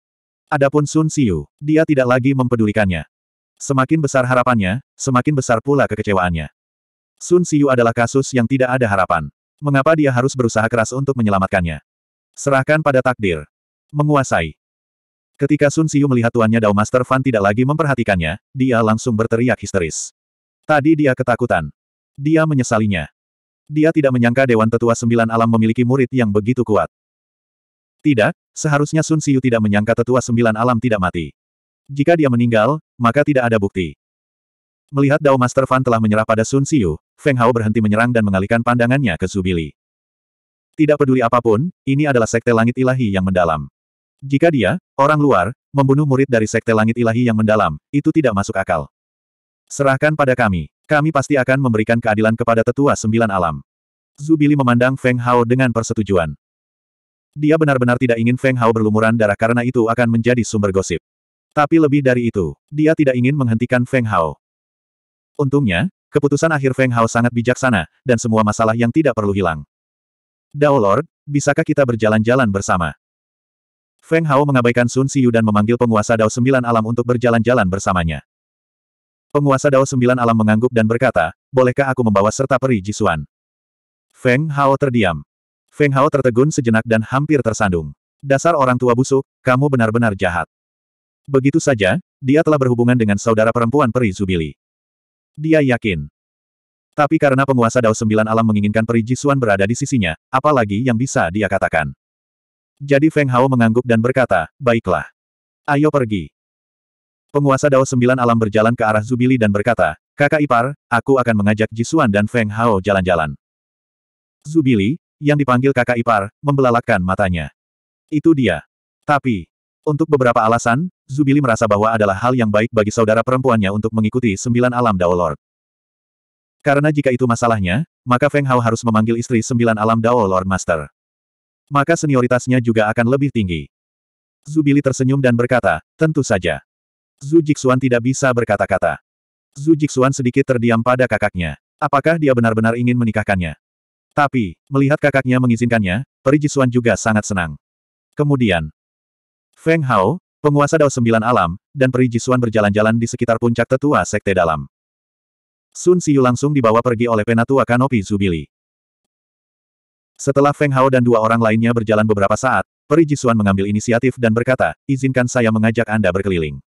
Adapun Sun Siu, dia tidak lagi mempedulikannya. Semakin besar harapannya, semakin besar pula kekecewaannya. Sun Siu adalah kasus yang tidak ada harapan. Mengapa dia harus berusaha keras untuk menyelamatkannya? Serahkan pada takdir. Menguasai. Ketika Sun Siu melihat tuannya Dao Master Fan tidak lagi memperhatikannya, dia langsung berteriak histeris. Tadi dia ketakutan. Dia menyesalinya. Dia tidak menyangka Dewan Tetua Sembilan Alam memiliki murid yang begitu kuat. Tidak, seharusnya Sun Siu tidak menyangka Tetua Sembilan Alam tidak mati. Jika dia meninggal, maka tidak ada bukti. Melihat Dao Master Fan telah menyerah pada Sun Siu, Feng Hao berhenti menyerang dan mengalihkan pandangannya ke Zubili. Tidak peduli apapun, ini adalah sekte langit ilahi yang mendalam. Jika dia, orang luar, membunuh murid dari Sekte Langit Ilahi yang mendalam, itu tidak masuk akal. Serahkan pada kami. Kami pasti akan memberikan keadilan kepada tetua sembilan alam. Zubili memandang Feng Hao dengan persetujuan. Dia benar-benar tidak ingin Feng Hao berlumuran darah karena itu akan menjadi sumber gosip. Tapi lebih dari itu, dia tidak ingin menghentikan Feng Hao. Untungnya, keputusan akhir Feng Hao sangat bijaksana, dan semua masalah yang tidak perlu hilang. Dao Lord, bisakah kita berjalan-jalan bersama? Feng Hao mengabaikan Sun Siyu dan memanggil penguasa Dao Sembilan Alam untuk berjalan-jalan bersamanya. Penguasa Dao Sembilan Alam mengangguk dan berkata, bolehkah aku membawa serta peri Jisuan? Feng Hao terdiam. Feng Hao tertegun sejenak dan hampir tersandung. Dasar orang tua busuk, kamu benar-benar jahat. Begitu saja, dia telah berhubungan dengan saudara perempuan peri Zubili. Dia yakin. Tapi karena penguasa Dao Sembilan Alam menginginkan peri Jisuan berada di sisinya, apalagi yang bisa dia katakan. Jadi Feng Hao mengangguk dan berkata, baiklah. Ayo pergi. Penguasa Dao Sembilan Alam berjalan ke arah Zubili dan berkata, kakak ipar, aku akan mengajak Jisuan dan Feng Hao jalan-jalan. Zubili, yang dipanggil kakak ipar, membelalakkan matanya. Itu dia. Tapi, untuk beberapa alasan, Zubili merasa bahwa adalah hal yang baik bagi saudara perempuannya untuk mengikuti sembilan alam Dao Lord. Karena jika itu masalahnya, maka Feng Hao harus memanggil istri sembilan alam Dao Lord Master maka senioritasnya juga akan lebih tinggi. Zubili tersenyum dan berkata, tentu saja. Zhu Jixuan tidak bisa berkata-kata. Zhu Jixuan sedikit terdiam pada kakaknya. Apakah dia benar-benar ingin menikahkannya? Tapi, melihat kakaknya mengizinkannya, Peri Jixuan juga sangat senang. Kemudian, Feng Hao, penguasa Dao Sembilan Alam, dan Peri Jixuan berjalan-jalan di sekitar puncak tetua Sekte Dalam. Sun Siyu langsung dibawa pergi oleh penatua Kanopi Zubili. Setelah Feng Hao dan dua orang lainnya berjalan beberapa saat, Peri Jisuan mengambil inisiatif dan berkata, izinkan saya mengajak Anda berkeliling.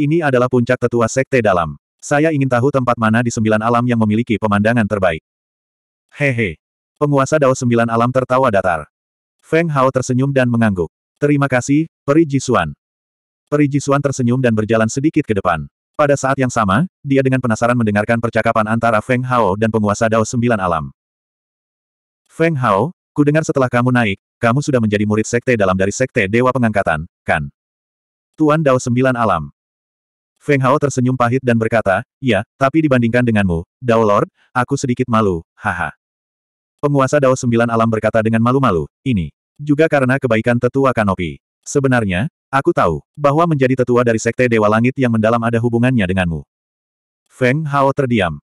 Ini adalah puncak tetua sekte dalam. Saya ingin tahu tempat mana di sembilan alam yang memiliki pemandangan terbaik. Hehe. Penguasa Dao sembilan alam tertawa datar. Feng Hao tersenyum dan mengangguk. Terima kasih, Peri Jisuan. Peri Jisuan tersenyum dan berjalan sedikit ke depan. Pada saat yang sama, dia dengan penasaran mendengarkan percakapan antara Feng Hao dan penguasa Dao Sembilan Alam. Feng Hao, ku dengar setelah kamu naik, kamu sudah menjadi murid sekte dalam dari sekte Dewa Pengangkatan, kan? Tuan Dao Sembilan Alam. Feng Hao tersenyum pahit dan berkata, ya, tapi dibandingkan denganmu, Dao Lord, aku sedikit malu, haha. Penguasa Dao Sembilan Alam berkata dengan malu-malu, ini. Juga karena kebaikan tetua Kanopi. Sebenarnya, aku tahu, bahwa menjadi tetua dari Sekte Dewa Langit yang mendalam ada hubungannya denganmu. Feng Hao terdiam.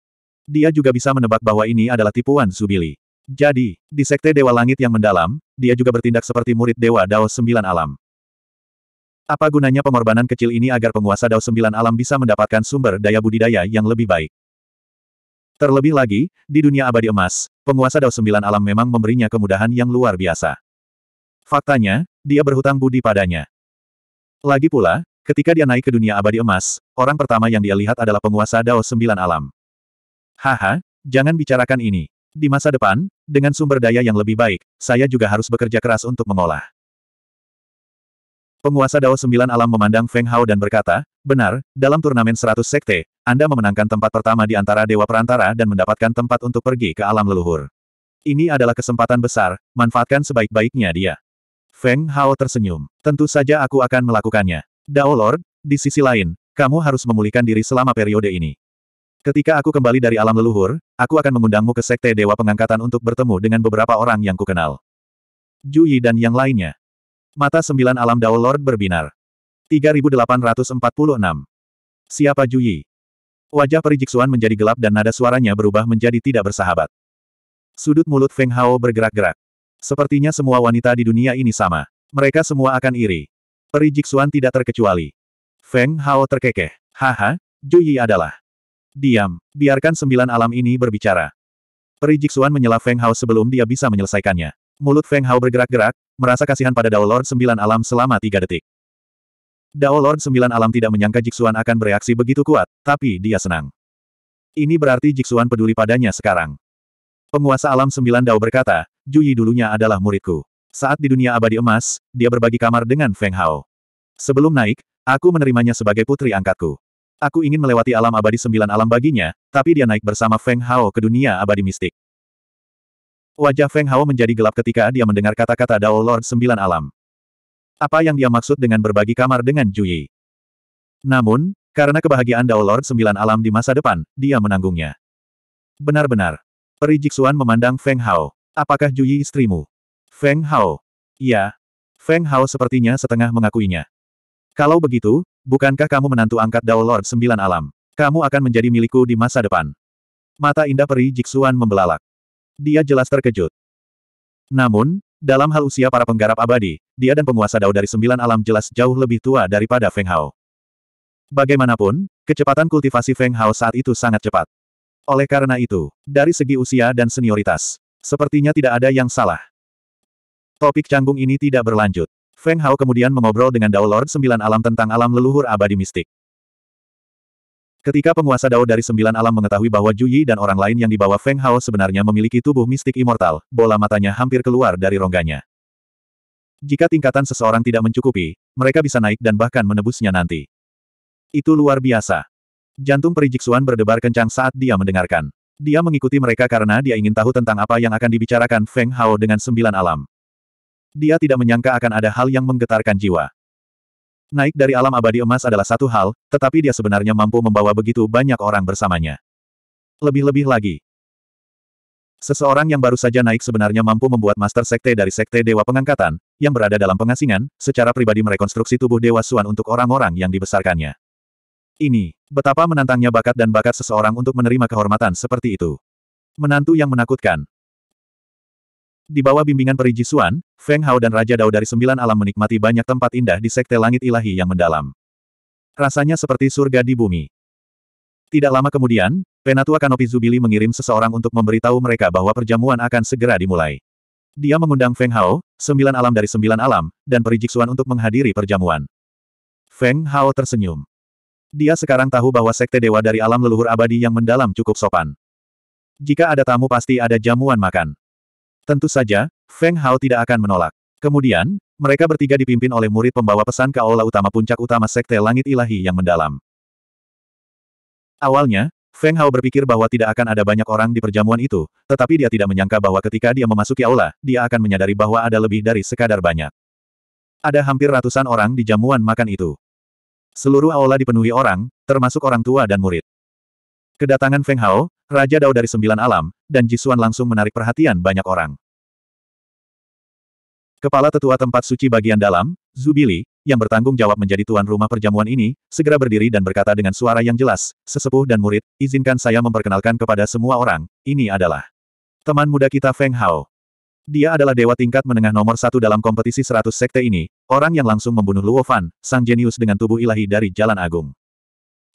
Dia juga bisa menebak bahwa ini adalah tipuan Subili. Jadi, di Sekte Dewa Langit yang mendalam, dia juga bertindak seperti murid Dewa Dao Sembilan Alam. Apa gunanya pengorbanan kecil ini agar penguasa Dao Sembilan Alam bisa mendapatkan sumber daya budidaya yang lebih baik? Terlebih lagi, di dunia abadi emas, penguasa Dao Sembilan Alam memang memberinya kemudahan yang luar biasa. Faktanya, dia berhutang budi padanya. Lagi pula, ketika dia naik ke dunia abadi emas, orang pertama yang dia lihat adalah penguasa Dao Sembilan Alam. Haha, jangan bicarakan ini. Di masa depan, dengan sumber daya yang lebih baik, saya juga harus bekerja keras untuk mengolah. Penguasa Dao Sembilan Alam memandang Feng Hao dan berkata, benar, dalam turnamen 100 sekte, Anda memenangkan tempat pertama di antara Dewa Perantara dan mendapatkan tempat untuk pergi ke alam leluhur. Ini adalah kesempatan besar, manfaatkan sebaik-baiknya dia. Feng Hao tersenyum. Tentu saja aku akan melakukannya. Dao Lord, di sisi lain, kamu harus memulihkan diri selama periode ini. Ketika aku kembali dari alam leluhur, aku akan mengundangmu ke Sekte Dewa Pengangkatan untuk bertemu dengan beberapa orang yang kukenal. Juyi dan yang lainnya. Mata sembilan alam Dao Lord berbinar. 3846. Siapa Juyi? Wajah perijiksuan menjadi gelap dan nada suaranya berubah menjadi tidak bersahabat. Sudut mulut Feng Hao bergerak-gerak. Sepertinya semua wanita di dunia ini sama. Mereka semua akan iri. Perijiksuan tidak terkecuali. Feng Hao terkekeh. Haha, Juyi adalah Diam. Biarkan sembilan alam ini berbicara. Peri Jiksuan menyela Feng Hao sebelum dia bisa menyelesaikannya. Mulut Feng Hao bergerak-gerak, merasa kasihan pada Dao Lord Sembilan Alam selama tiga detik. Dao Lord Sembilan Alam tidak menyangka Jiksuan akan bereaksi begitu kuat, tapi dia senang. Ini berarti Jiksuan peduli padanya sekarang. Penguasa alam sembilan Dao berkata, Juyi dulunya adalah muridku. Saat di dunia abadi emas, dia berbagi kamar dengan Feng Hao. Sebelum naik, aku menerimanya sebagai putri angkatku. Aku ingin melewati alam abadi sembilan alam baginya, tapi dia naik bersama Feng Hao ke dunia abadi mistik. Wajah Feng Hao menjadi gelap ketika dia mendengar kata-kata Dao Lord sembilan alam. Apa yang dia maksud dengan berbagi kamar dengan Yi? Namun, karena kebahagiaan Dao Lord sembilan alam di masa depan, dia menanggungnya. Benar-benar. Peri Jixuan memandang Feng Hao. Apakah Yi istrimu? Feng Hao. Iya. Feng Hao sepertinya setengah mengakuinya. Kalau begitu, Bukankah kamu menantu angkat Dao Lord Sembilan Alam? Kamu akan menjadi milikku di masa depan. Mata indah peri Jiksuan membelalak. Dia jelas terkejut. Namun, dalam hal usia para penggarap abadi, dia dan penguasa Dao dari Sembilan Alam jelas jauh lebih tua daripada Feng Hao. Bagaimanapun, kecepatan kultivasi Feng Hao saat itu sangat cepat. Oleh karena itu, dari segi usia dan senioritas, sepertinya tidak ada yang salah. Topik canggung ini tidak berlanjut. Feng Hao kemudian mengobrol dengan Dao Lord Sembilan Alam tentang alam leluhur abadi mistik. Ketika penguasa Dao dari Sembilan Alam mengetahui bahwa Ju Yi dan orang lain yang dibawa Feng Hao sebenarnya memiliki tubuh mistik immortal, bola matanya hampir keluar dari rongganya. Jika tingkatan seseorang tidak mencukupi, mereka bisa naik dan bahkan menebusnya nanti. Itu luar biasa. Jantung perih Suan berdebar kencang saat dia mendengarkan. Dia mengikuti mereka karena dia ingin tahu tentang apa yang akan dibicarakan Feng Hao dengan Sembilan Alam. Dia tidak menyangka akan ada hal yang menggetarkan jiwa. Naik dari alam abadi emas adalah satu hal, tetapi dia sebenarnya mampu membawa begitu banyak orang bersamanya. Lebih-lebih lagi. Seseorang yang baru saja naik sebenarnya mampu membuat master sekte dari sekte Dewa Pengangkatan, yang berada dalam pengasingan, secara pribadi merekonstruksi tubuh Dewa Suan untuk orang-orang yang dibesarkannya. Ini, betapa menantangnya bakat dan bakat seseorang untuk menerima kehormatan seperti itu. Menantu yang menakutkan. Di bawah bimbingan Peri Jisuan, Feng Hao dan Raja Dao dari sembilan alam menikmati banyak tempat indah di sekte langit ilahi yang mendalam. Rasanya seperti surga di bumi. Tidak lama kemudian, Penatua Kanopi Zubili mengirim seseorang untuk memberitahu mereka bahwa perjamuan akan segera dimulai. Dia mengundang Feng Hao, sembilan alam dari sembilan alam, dan Peri Jisuan untuk menghadiri perjamuan. Feng Hao tersenyum. Dia sekarang tahu bahwa sekte dewa dari alam leluhur abadi yang mendalam cukup sopan. Jika ada tamu pasti ada jamuan makan. Tentu saja, Feng Hao tidak akan menolak. Kemudian, mereka bertiga dipimpin oleh murid pembawa pesan ke aula utama puncak utama Sekte Langit Ilahi yang mendalam. Awalnya, Feng Hao berpikir bahwa tidak akan ada banyak orang di perjamuan itu, tetapi dia tidak menyangka bahwa ketika dia memasuki aula, dia akan menyadari bahwa ada lebih dari sekadar banyak. Ada hampir ratusan orang di jamuan makan itu. Seluruh aula dipenuhi orang, termasuk orang tua dan murid. Kedatangan Feng Hao, Raja Dao dari Sembilan Alam, dan Jisuan langsung menarik perhatian banyak orang. Kepala Tetua Tempat Suci bagian dalam, Zubili, yang bertanggung jawab menjadi tuan rumah perjamuan ini, segera berdiri dan berkata dengan suara yang jelas, sesepuh dan murid, izinkan saya memperkenalkan kepada semua orang, ini adalah teman muda kita Feng Hao. Dia adalah dewa tingkat menengah nomor satu dalam kompetisi seratus sekte ini, orang yang langsung membunuh Luo Fan, sang jenius dengan tubuh ilahi dari Jalan Agung.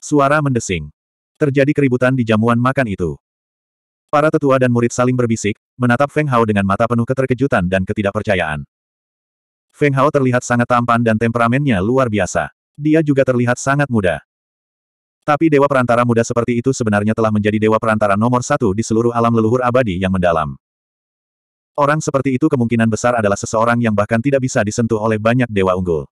Suara mendesing. Terjadi keributan di jamuan makan itu. Para tetua dan murid saling berbisik, menatap Feng Hao dengan mata penuh keterkejutan dan ketidakpercayaan. Feng Hao terlihat sangat tampan dan temperamennya luar biasa. Dia juga terlihat sangat muda. Tapi Dewa Perantara muda seperti itu sebenarnya telah menjadi Dewa Perantara nomor satu di seluruh alam leluhur abadi yang mendalam. Orang seperti itu kemungkinan besar adalah seseorang yang bahkan tidak bisa disentuh oleh banyak dewa unggul.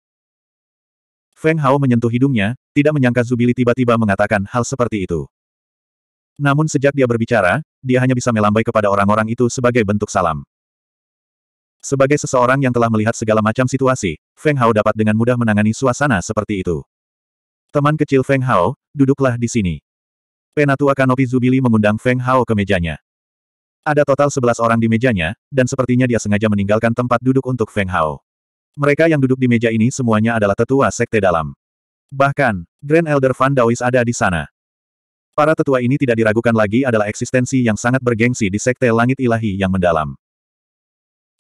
Feng Hao menyentuh hidungnya, tidak menyangka Zubili tiba-tiba mengatakan hal seperti itu. Namun sejak dia berbicara, dia hanya bisa melambai kepada orang-orang itu sebagai bentuk salam. Sebagai seseorang yang telah melihat segala macam situasi, Feng Hao dapat dengan mudah menangani suasana seperti itu. Teman kecil Feng Hao, duduklah di sini. Penatua Kanopi Zubili mengundang Feng Hao ke mejanya. Ada total sebelas orang di mejanya, dan sepertinya dia sengaja meninggalkan tempat duduk untuk Feng Hao. Mereka yang duduk di meja ini semuanya adalah tetua sekte dalam. Bahkan, Grand Elder Van Dawis ada di sana. Para tetua ini tidak diragukan lagi adalah eksistensi yang sangat bergengsi di sekte langit ilahi yang mendalam.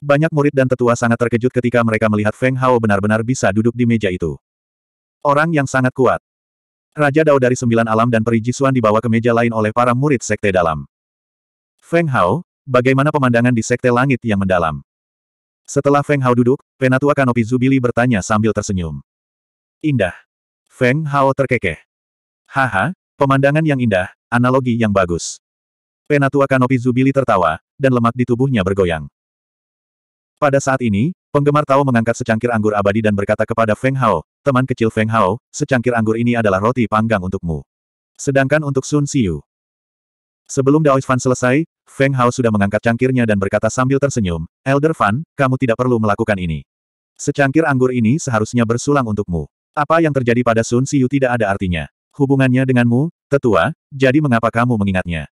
Banyak murid dan tetua sangat terkejut ketika mereka melihat Feng Hao benar-benar bisa duduk di meja itu. Orang yang sangat kuat. Raja Dao dari Sembilan Alam dan Peri Jisuan dibawa ke meja lain oleh para murid sekte dalam. Feng Hao, bagaimana pemandangan di sekte langit yang mendalam? Setelah Feng Hao duduk, penatua kanopi Zubili bertanya sambil tersenyum. Indah. Feng Hao terkekeh. Haha, pemandangan yang indah, analogi yang bagus. Penatua kanopi Zubili tertawa, dan lemak di tubuhnya bergoyang. Pada saat ini, penggemar Tao mengangkat secangkir anggur abadi dan berkata kepada Feng Hao, teman kecil Feng Hao, secangkir anggur ini adalah roti panggang untukmu. Sedangkan untuk Sun Xiu. Sebelum Fan selesai, Feng Hao sudah mengangkat cangkirnya dan berkata sambil tersenyum, Elder Fan, kamu tidak perlu melakukan ini. Secangkir anggur ini seharusnya bersulang untukmu. Apa yang terjadi pada Sun Siu tidak ada artinya. Hubungannya denganmu, tetua, jadi mengapa kamu mengingatnya?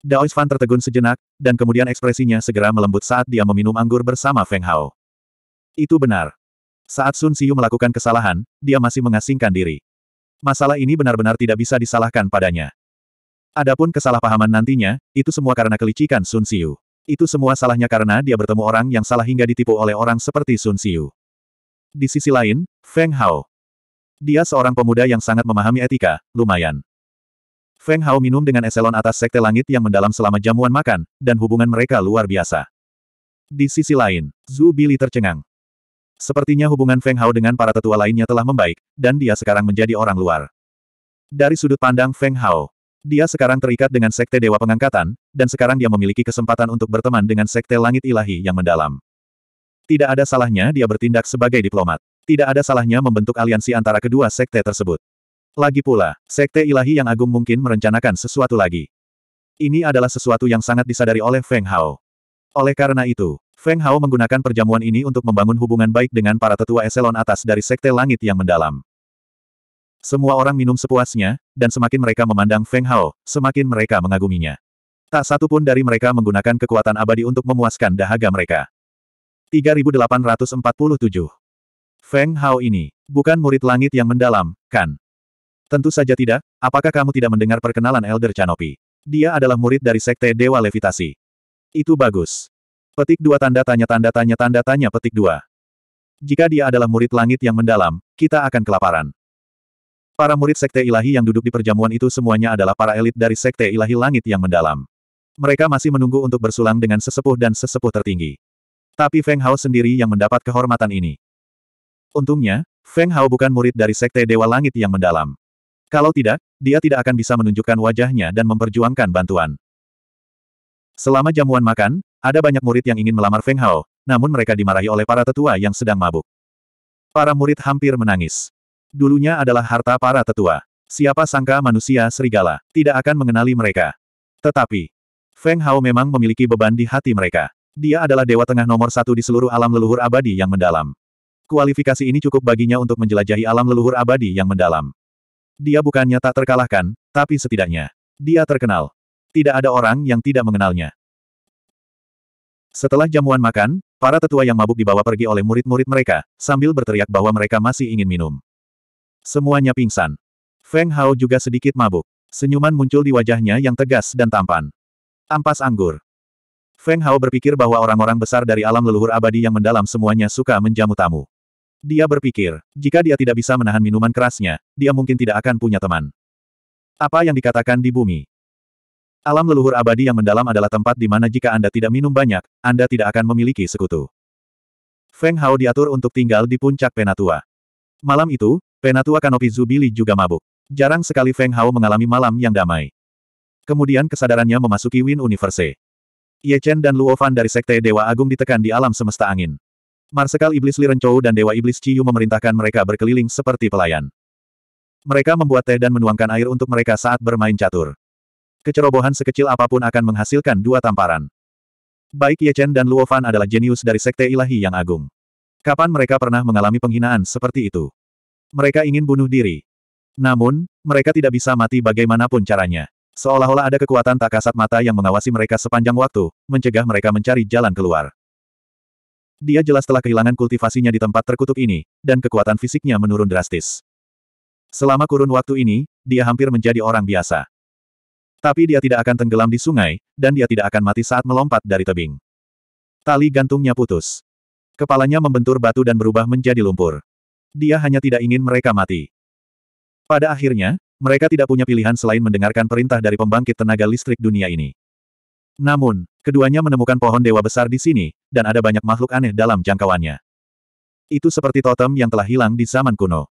Daois Fan tertegun sejenak, dan kemudian ekspresinya segera melembut saat dia meminum anggur bersama Feng Hao. Itu benar. Saat Sun Siu melakukan kesalahan, dia masih mengasingkan diri. Masalah ini benar-benar tidak bisa disalahkan padanya. Adapun kesalahpahaman nantinya, itu semua karena kelicikan Sun Xiu. Itu semua salahnya karena dia bertemu orang yang salah hingga ditipu oleh orang seperti Sun Xiu. Di sisi lain, Feng Hao. Dia seorang pemuda yang sangat memahami etika, lumayan. Feng Hao minum dengan eselon atas sekte langit yang mendalam selama jamuan makan, dan hubungan mereka luar biasa. Di sisi lain, Zhu Bili tercengang. Sepertinya hubungan Feng Hao dengan para tetua lainnya telah membaik, dan dia sekarang menjadi orang luar. Dari sudut pandang Feng Hao, dia sekarang terikat dengan Sekte Dewa Pengangkatan, dan sekarang dia memiliki kesempatan untuk berteman dengan Sekte Langit Ilahi yang mendalam. Tidak ada salahnya dia bertindak sebagai diplomat. Tidak ada salahnya membentuk aliansi antara kedua sekte tersebut. Lagi pula, Sekte Ilahi yang agung mungkin merencanakan sesuatu lagi. Ini adalah sesuatu yang sangat disadari oleh Feng Hao. Oleh karena itu, Feng Hao menggunakan perjamuan ini untuk membangun hubungan baik dengan para tetua eselon atas dari Sekte Langit yang mendalam. Semua orang minum sepuasnya, dan semakin mereka memandang Feng Hao, semakin mereka mengaguminya. Tak satu pun dari mereka menggunakan kekuatan abadi untuk memuaskan dahaga mereka. 3847 Feng Hao ini, bukan murid langit yang mendalam, kan? Tentu saja tidak, apakah kamu tidak mendengar perkenalan Elder Canopy? Dia adalah murid dari Sekte Dewa Levitasi. Itu bagus. Petik dua tanda tanya tanda tanya tanda tanya petik dua. Jika dia adalah murid langit yang mendalam, kita akan kelaparan. Para murid Sekte Ilahi yang duduk di perjamuan itu semuanya adalah para elit dari Sekte Ilahi Langit yang mendalam. Mereka masih menunggu untuk bersulang dengan sesepuh dan sesepuh tertinggi. Tapi Feng Hao sendiri yang mendapat kehormatan ini. Untungnya, Feng Hao bukan murid dari Sekte Dewa Langit yang mendalam. Kalau tidak, dia tidak akan bisa menunjukkan wajahnya dan memperjuangkan bantuan. Selama jamuan makan, ada banyak murid yang ingin melamar Feng Hao, namun mereka dimarahi oleh para tetua yang sedang mabuk. Para murid hampir menangis. Dulunya adalah harta para tetua. Siapa sangka manusia serigala tidak akan mengenali mereka. Tetapi, Feng Hao memang memiliki beban di hati mereka. Dia adalah dewa tengah nomor satu di seluruh alam leluhur abadi yang mendalam. Kualifikasi ini cukup baginya untuk menjelajahi alam leluhur abadi yang mendalam. Dia bukannya tak terkalahkan, tapi setidaknya, dia terkenal. Tidak ada orang yang tidak mengenalnya. Setelah jamuan makan, para tetua yang mabuk dibawa pergi oleh murid-murid mereka, sambil berteriak bahwa mereka masih ingin minum. Semuanya pingsan. Feng Hao juga sedikit mabuk. Senyuman muncul di wajahnya yang tegas dan tampan. Ampas anggur. Feng Hao berpikir bahwa orang-orang besar dari alam leluhur abadi yang mendalam semuanya suka menjamu tamu. Dia berpikir, jika dia tidak bisa menahan minuman kerasnya, dia mungkin tidak akan punya teman. Apa yang dikatakan di bumi? Alam leluhur abadi yang mendalam adalah tempat di mana jika Anda tidak minum banyak, Anda tidak akan memiliki sekutu. Feng Hao diatur untuk tinggal di puncak Penatua. Malam itu, Penatua Kanopi Zubili juga mabuk. Jarang sekali Feng Hao mengalami malam yang damai. Kemudian kesadarannya memasuki Win Universe. Ye Chen dan Luo Fan dari Sekte Dewa Agung ditekan di alam semesta angin. Marsekal Iblis Liren Chou dan Dewa Iblis Ciyu memerintahkan mereka berkeliling seperti pelayan. Mereka membuat teh dan menuangkan air untuk mereka saat bermain catur. Kecerobohan sekecil apapun akan menghasilkan dua tamparan. Baik Ye Chen dan Luo Fan adalah jenius dari Sekte Ilahi yang Agung. Kapan mereka pernah mengalami penghinaan seperti itu? Mereka ingin bunuh diri. Namun, mereka tidak bisa mati bagaimanapun caranya. Seolah-olah ada kekuatan tak kasat mata yang mengawasi mereka sepanjang waktu, mencegah mereka mencari jalan keluar. Dia jelas telah kehilangan kultivasinya di tempat terkutuk ini, dan kekuatan fisiknya menurun drastis. Selama kurun waktu ini, dia hampir menjadi orang biasa. Tapi dia tidak akan tenggelam di sungai, dan dia tidak akan mati saat melompat dari tebing. Tali gantungnya putus. Kepalanya membentur batu dan berubah menjadi lumpur. Dia hanya tidak ingin mereka mati. Pada akhirnya, mereka tidak punya pilihan selain mendengarkan perintah dari pembangkit tenaga listrik dunia ini. Namun, keduanya menemukan pohon dewa besar di sini, dan ada banyak makhluk aneh dalam jangkauannya. Itu seperti totem yang telah hilang di zaman kuno.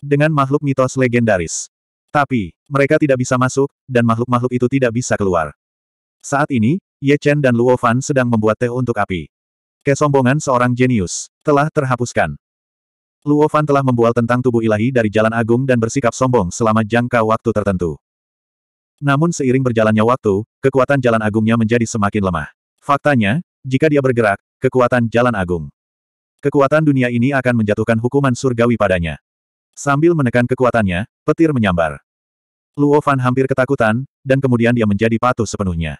Dengan makhluk mitos legendaris. Tapi, mereka tidak bisa masuk, dan makhluk-makhluk itu tidak bisa keluar. Saat ini, Ye Chen dan Luo Fan sedang membuat teh untuk api. Kesombongan seorang jenius telah terhapuskan. Luo Fan telah membual tentang tubuh ilahi dari jalan agung dan bersikap sombong selama jangka waktu tertentu. Namun seiring berjalannya waktu, kekuatan jalan agungnya menjadi semakin lemah. Faktanya, jika dia bergerak, kekuatan jalan agung. Kekuatan dunia ini akan menjatuhkan hukuman surgawi padanya. Sambil menekan kekuatannya, petir menyambar. Luo Fan hampir ketakutan, dan kemudian dia menjadi patuh sepenuhnya.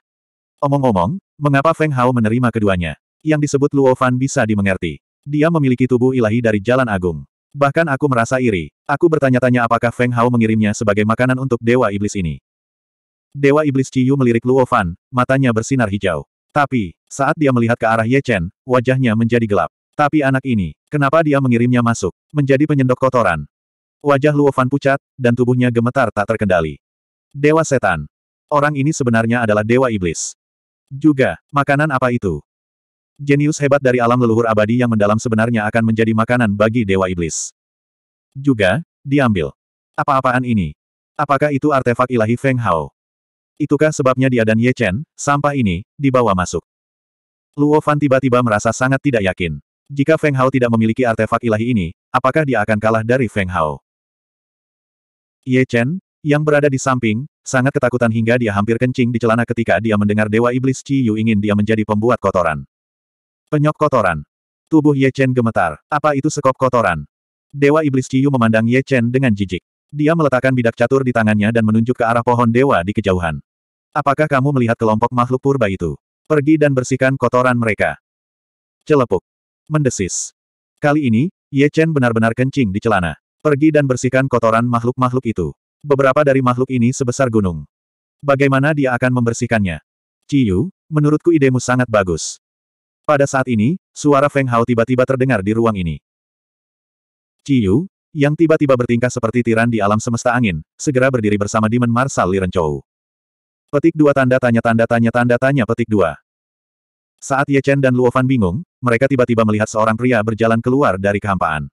Omong-omong, mengapa Feng Hao menerima keduanya? Yang disebut Luo Fan bisa dimengerti. Dia memiliki tubuh ilahi dari Jalan Agung. Bahkan aku merasa iri. Aku bertanya-tanya apakah Feng Hao mengirimnya sebagai makanan untuk Dewa Iblis ini. Dewa Iblis Ciyu melirik Luo Fan, matanya bersinar hijau. Tapi, saat dia melihat ke arah Ye Chen, wajahnya menjadi gelap. Tapi anak ini, kenapa dia mengirimnya masuk, menjadi penyendok kotoran? Wajah Luo Fan pucat, dan tubuhnya gemetar tak terkendali. Dewa Setan. Orang ini sebenarnya adalah Dewa Iblis. Juga, makanan apa itu? Jenius hebat dari alam leluhur abadi yang mendalam sebenarnya akan menjadi makanan bagi Dewa Iblis. Juga, diambil. Apa-apaan ini? Apakah itu artefak ilahi Feng Hao? Itukah sebabnya dia dan Ye Chen, sampah ini, dibawa masuk. Luo Fan tiba-tiba merasa sangat tidak yakin. Jika Feng Hao tidak memiliki artefak ilahi ini, apakah dia akan kalah dari Feng Hao? Ye Chen, yang berada di samping, sangat ketakutan hingga dia hampir kencing di celana ketika dia mendengar Dewa Iblis Qi Yu ingin dia menjadi pembuat kotoran. Penyok kotoran. Tubuh Ye Chen gemetar. Apa itu sekop kotoran? Dewa Iblis Ciyu memandang Ye Chen dengan jijik. Dia meletakkan bidak catur di tangannya dan menunjuk ke arah pohon dewa di kejauhan. Apakah kamu melihat kelompok makhluk purba itu? Pergi dan bersihkan kotoran mereka. Celepuk. Mendesis. Kali ini, Ye Chen benar-benar kencing di celana. Pergi dan bersihkan kotoran makhluk-makhluk itu. Beberapa dari makhluk ini sebesar gunung. Bagaimana dia akan membersihkannya? Ciyu, menurutku idemu sangat bagus. Pada saat ini, suara Feng Hao tiba-tiba terdengar di ruang ini. Ciyu, yang tiba-tiba bertingkah seperti tiran di alam semesta angin, segera berdiri bersama Demon Marshal Liren Chou. Petik dua tanda tanya tanda tanya tanda tanya petik dua. Saat Ye Chen dan Luo Fan bingung, mereka tiba-tiba melihat seorang pria berjalan keluar dari kehampaan.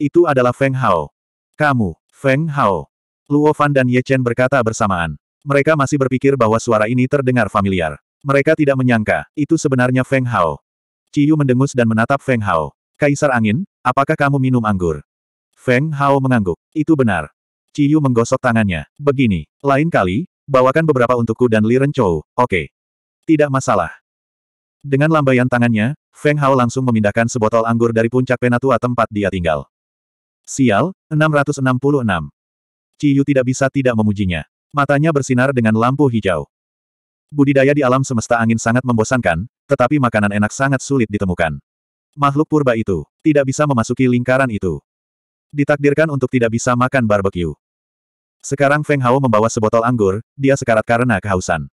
Itu adalah Feng Hao. Kamu, Feng Hao. Luo Fan dan Ye Chen berkata bersamaan. Mereka masih berpikir bahwa suara ini terdengar familiar. Mereka tidak menyangka, itu sebenarnya Feng Hao. Ciyu mendengus dan menatap Feng Hao. Kaisar Angin, apakah kamu minum anggur? Feng Hao mengangguk. Itu benar. Ciyu menggosok tangannya. Begini, lain kali, bawakan beberapa untukku dan Liren Chou, oke. Okay. Tidak masalah. Dengan lambaian tangannya, Feng Hao langsung memindahkan sebotol anggur dari puncak penatua tempat dia tinggal. Sial, 666. Ciyu tidak bisa tidak memujinya. Matanya bersinar dengan lampu hijau. Budidaya di alam semesta angin sangat membosankan, tetapi makanan enak sangat sulit ditemukan. Makhluk purba itu tidak bisa memasuki lingkaran itu. Ditakdirkan untuk tidak bisa makan barbeque. Sekarang Feng Hao membawa sebotol anggur, dia sekarat karena kehausan.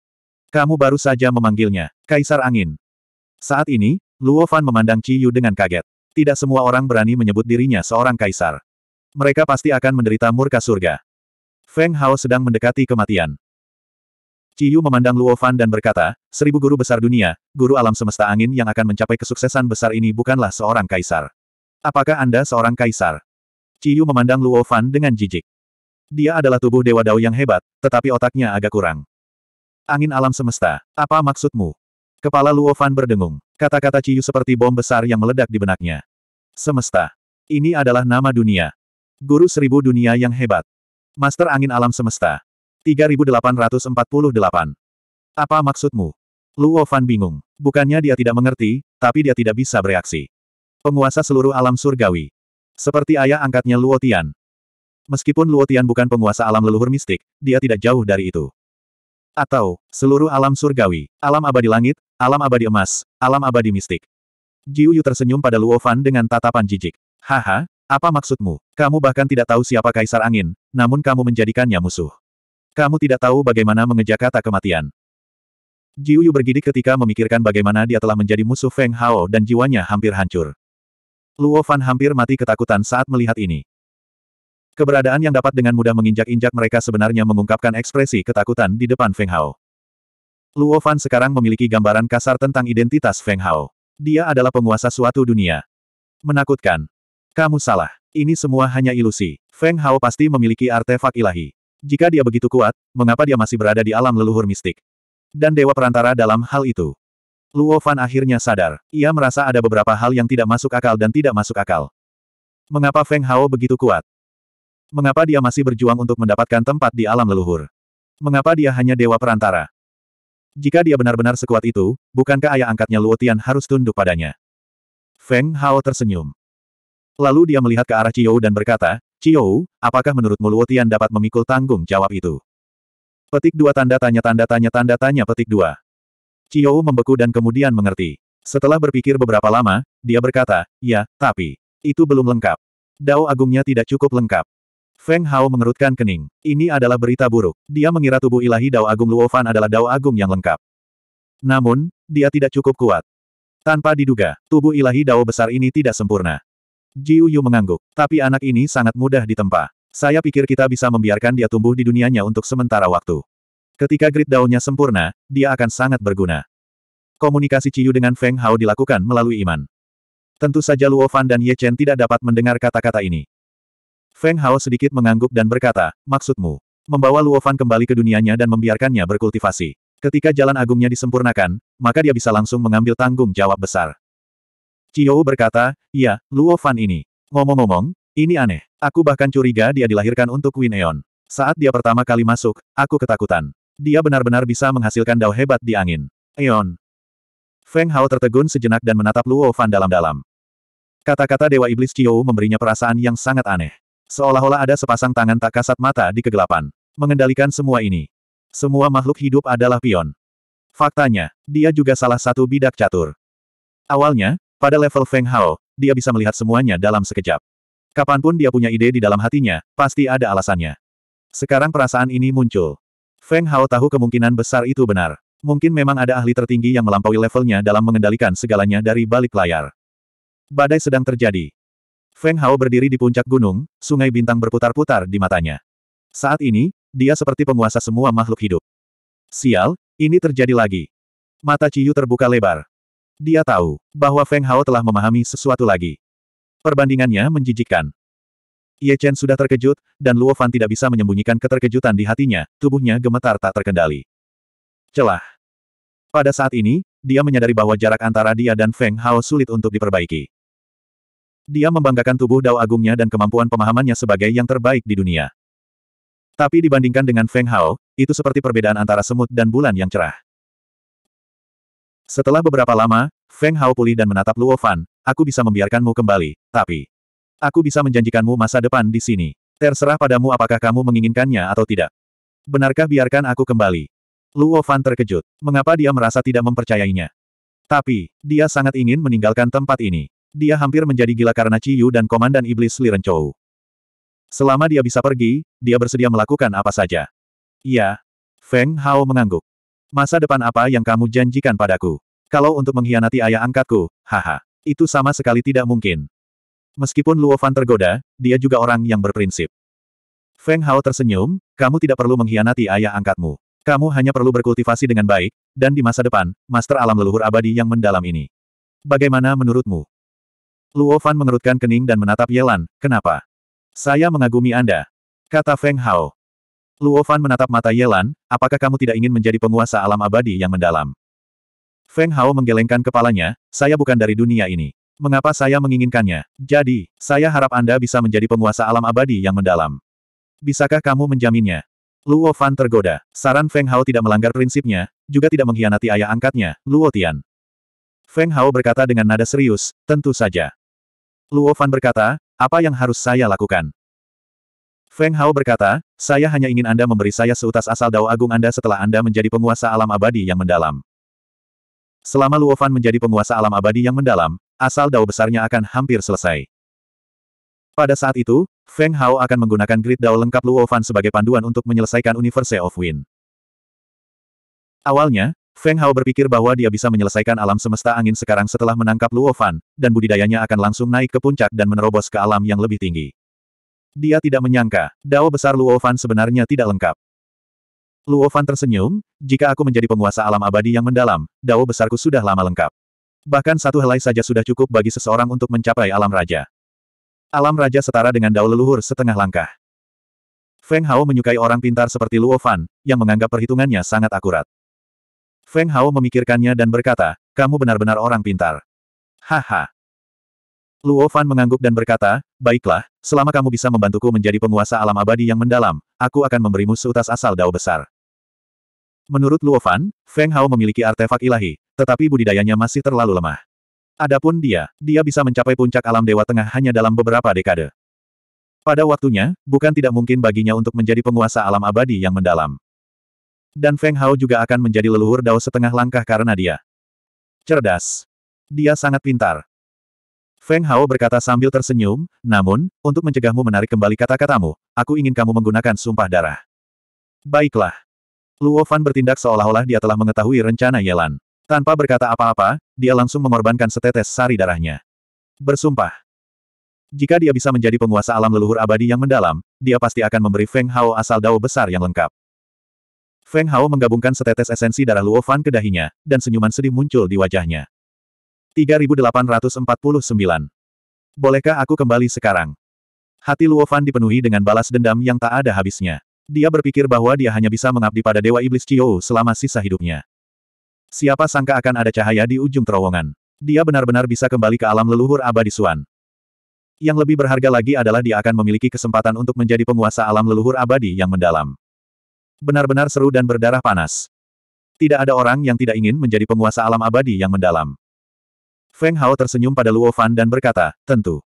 Kamu baru saja memanggilnya, Kaisar Angin. Saat ini, Luo Fan memandang Qi Yu dengan kaget. Tidak semua orang berani menyebut dirinya seorang kaisar. Mereka pasti akan menderita murka surga. Feng Hao sedang mendekati kematian. Ciyu memandang Luo Fan dan berkata, seribu guru besar dunia, guru alam semesta angin yang akan mencapai kesuksesan besar ini bukanlah seorang kaisar. Apakah Anda seorang kaisar? Ciyu memandang Luo Fan dengan jijik. Dia adalah tubuh Dewa Dao yang hebat, tetapi otaknya agak kurang. Angin alam semesta, apa maksudmu? Kepala Luo Fan berdengung. Kata-kata Ciyu seperti bom besar yang meledak di benaknya. Semesta. Ini adalah nama dunia. Guru seribu dunia yang hebat. Master angin alam semesta. 3848. Apa maksudmu? Luo Fan bingung. Bukannya dia tidak mengerti, tapi dia tidak bisa bereaksi. Penguasa seluruh alam surgawi. Seperti ayah angkatnya Luo Tian. Meskipun Luo Tian bukan penguasa alam leluhur mistik, dia tidak jauh dari itu. Atau, seluruh alam surgawi, alam abadi langit, alam abadi emas, alam abadi mistik. Jiuyu Uyu tersenyum pada Luo Fan dengan tatapan jijik. Haha, apa maksudmu? Kamu bahkan tidak tahu siapa Kaisar Angin, namun kamu menjadikannya musuh. Kamu tidak tahu bagaimana mengejar kata kematian. Jiuyu bergidik ketika memikirkan bagaimana dia telah menjadi musuh Feng Hao dan jiwanya hampir hancur. Luo Fan hampir mati ketakutan saat melihat ini. Keberadaan yang dapat dengan mudah menginjak-injak mereka sebenarnya mengungkapkan ekspresi ketakutan di depan Feng Hao. Luo Fan sekarang memiliki gambaran kasar tentang identitas Feng Hao. Dia adalah penguasa suatu dunia. Menakutkan. Kamu salah. Ini semua hanya ilusi. Feng Hao pasti memiliki artefak ilahi. Jika dia begitu kuat, mengapa dia masih berada di alam leluhur mistik? Dan dewa perantara dalam hal itu. Luo Fan akhirnya sadar. Ia merasa ada beberapa hal yang tidak masuk akal dan tidak masuk akal. Mengapa Feng Hao begitu kuat? Mengapa dia masih berjuang untuk mendapatkan tempat di alam leluhur? Mengapa dia hanya dewa perantara? Jika dia benar-benar sekuat itu, bukankah ayah angkatnya Luo Tian harus tunduk padanya? Feng Hao tersenyum. Lalu dia melihat ke arah Chiyou dan berkata, Cio, apakah menurutmu Luotian dapat memikul tanggung jawab itu? Petik dua tanda tanya tanda tanya tanda tanya petik dua. Cio membeku dan kemudian mengerti. Setelah berpikir beberapa lama, dia berkata, ya, tapi, itu belum lengkap. Dao agungnya tidak cukup lengkap. Feng Hao mengerutkan kening. Ini adalah berita buruk. Dia mengira tubuh ilahi Dao Agung Luofan adalah Dao Agung yang lengkap. Namun, dia tidak cukup kuat. Tanpa diduga, tubuh ilahi Dao besar ini tidak sempurna. Jiu Yu mengangguk. Tapi anak ini sangat mudah ditempa. Saya pikir kita bisa membiarkan dia tumbuh di dunianya untuk sementara waktu. Ketika grid daunnya sempurna, dia akan sangat berguna. Komunikasi Ciyu dengan Feng Hao dilakukan melalui iman. Tentu saja Luo Fan dan Ye Chen tidak dapat mendengar kata-kata ini. Feng Hao sedikit mengangguk dan berkata, maksudmu, membawa Luo Fan kembali ke dunianya dan membiarkannya berkultivasi. Ketika jalan agungnya disempurnakan, maka dia bisa langsung mengambil tanggung jawab besar. Qiao berkata, ya, Luo Fan ini. Ngomong-ngomong, ini aneh. Aku bahkan curiga dia dilahirkan untuk Win Eon. Saat dia pertama kali masuk, aku ketakutan. Dia benar-benar bisa menghasilkan dao hebat di angin. Eon. Feng Hao tertegun sejenak dan menatap Luo Fan dalam-dalam. Kata-kata Dewa Iblis Qiao memberinya perasaan yang sangat aneh. Seolah-olah ada sepasang tangan tak kasat mata di kegelapan. Mengendalikan semua ini. Semua makhluk hidup adalah pion. Faktanya, dia juga salah satu bidak catur. Awalnya, pada level Feng Hao, dia bisa melihat semuanya dalam sekejap. Kapanpun dia punya ide di dalam hatinya, pasti ada alasannya. Sekarang perasaan ini muncul. Feng Hao tahu kemungkinan besar itu benar. Mungkin memang ada ahli tertinggi yang melampaui levelnya dalam mengendalikan segalanya dari balik layar. Badai sedang terjadi. Feng Hao berdiri di puncak gunung, sungai bintang berputar-putar di matanya. Saat ini, dia seperti penguasa semua makhluk hidup. Sial, ini terjadi lagi. Mata Ciyu terbuka lebar. Dia tahu bahwa Feng Hao telah memahami sesuatu lagi. Perbandingannya menjijikkan. Ye Chen sudah terkejut, dan Luo Fan tidak bisa menyembunyikan keterkejutan di hatinya, tubuhnya gemetar tak terkendali. Celah. Pada saat ini, dia menyadari bahwa jarak antara dia dan Feng Hao sulit untuk diperbaiki. Dia membanggakan tubuh Dao Agungnya dan kemampuan pemahamannya sebagai yang terbaik di dunia. Tapi dibandingkan dengan Feng Hao, itu seperti perbedaan antara semut dan bulan yang cerah. Setelah beberapa lama, Feng Hao pulih dan menatap Luo Fan, aku bisa membiarkanmu kembali, tapi... Aku bisa menjanjikanmu masa depan di sini. Terserah padamu apakah kamu menginginkannya atau tidak. Benarkah biarkan aku kembali? Luo Fan terkejut. Mengapa dia merasa tidak mempercayainya? Tapi, dia sangat ingin meninggalkan tempat ini. Dia hampir menjadi gila karena Ciyu dan Komandan Iblis Liren Chou. Selama dia bisa pergi, dia bersedia melakukan apa saja. Iya. Feng Hao mengangguk. Masa depan apa yang kamu janjikan padaku? Kalau untuk mengkhianati ayah angkatku, haha. Itu sama sekali tidak mungkin. Meskipun Luo Fan tergoda, dia juga orang yang berprinsip. Feng Hao tersenyum, kamu tidak perlu mengkhianati ayah angkatmu. Kamu hanya perlu berkultivasi dengan baik, dan di masa depan, master alam leluhur abadi yang mendalam ini. Bagaimana menurutmu? Luo Fan mengerutkan kening dan menatap Yelan, kenapa? Saya mengagumi Anda. Kata Feng Hao. Luo Fan menatap mata Yelan, apakah kamu tidak ingin menjadi penguasa alam abadi yang mendalam? Feng Hao menggelengkan kepalanya, saya bukan dari dunia ini. Mengapa saya menginginkannya? Jadi, saya harap Anda bisa menjadi penguasa alam abadi yang mendalam. Bisakah kamu menjaminnya? Luo Fan tergoda. Saran Feng Hao tidak melanggar prinsipnya, juga tidak mengkhianati ayah angkatnya, Luo Tian. Feng Hao berkata dengan nada serius, tentu saja. Luo Fan berkata, apa yang harus saya lakukan? Feng Hao berkata, saya hanya ingin Anda memberi saya seutas asal dao agung Anda setelah Anda menjadi penguasa alam abadi yang mendalam. Selama Luofan menjadi penguasa alam abadi yang mendalam, asal dao besarnya akan hampir selesai. Pada saat itu, Feng Hao akan menggunakan grid dao lengkap Luofan sebagai panduan untuk menyelesaikan Universe of Wind. Awalnya, Feng Hao berpikir bahwa dia bisa menyelesaikan alam semesta angin sekarang setelah menangkap Luofan, dan budidayanya akan langsung naik ke puncak dan menerobos ke alam yang lebih tinggi. Dia tidak menyangka, dao besar Luofan sebenarnya tidak lengkap. Luofan tersenyum, jika aku menjadi penguasa alam abadi yang mendalam, dao besarku sudah lama lengkap. Bahkan satu helai saja sudah cukup bagi seseorang untuk mencapai alam raja. Alam raja setara dengan dao leluhur setengah langkah. Feng Hao menyukai orang pintar seperti Luofan, yang menganggap perhitungannya sangat akurat. Feng Hao memikirkannya dan berkata, kamu benar-benar orang pintar. Haha, Luo Fan mengangguk dan berkata, Baiklah, selama kamu bisa membantuku menjadi penguasa alam abadi yang mendalam, aku akan memberimu seutas asal dao besar. Menurut Luo Fan, Feng Hao memiliki artefak ilahi, tetapi budidayanya masih terlalu lemah. Adapun dia, dia bisa mencapai puncak alam dewa tengah hanya dalam beberapa dekade. Pada waktunya, bukan tidak mungkin baginya untuk menjadi penguasa alam abadi yang mendalam. Dan Feng Hao juga akan menjadi leluhur dao setengah langkah karena dia. Cerdas. Dia sangat pintar. Feng Hao berkata sambil tersenyum, namun, untuk mencegahmu menarik kembali kata-katamu, aku ingin kamu menggunakan sumpah darah. Baiklah. Luo Fan bertindak seolah-olah dia telah mengetahui rencana Yelan. Tanpa berkata apa-apa, dia langsung mengorbankan setetes sari darahnya. Bersumpah. Jika dia bisa menjadi penguasa alam leluhur abadi yang mendalam, dia pasti akan memberi Feng Hao asal dao besar yang lengkap. Feng Hao menggabungkan setetes esensi darah Luo Fan ke dahinya, dan senyuman sedih muncul di wajahnya. 3849. Bolehkah aku kembali sekarang? Hati Luofan dipenuhi dengan balas dendam yang tak ada habisnya. Dia berpikir bahwa dia hanya bisa mengabdi pada Dewa Iblis Chiou selama sisa hidupnya. Siapa sangka akan ada cahaya di ujung terowongan. Dia benar-benar bisa kembali ke alam leluhur abadi Suan. Yang lebih berharga lagi adalah dia akan memiliki kesempatan untuk menjadi penguasa alam leluhur abadi yang mendalam. Benar-benar seru dan berdarah panas. Tidak ada orang yang tidak ingin menjadi penguasa alam abadi yang mendalam. Feng Hao tersenyum pada Luo Fan dan berkata, tentu.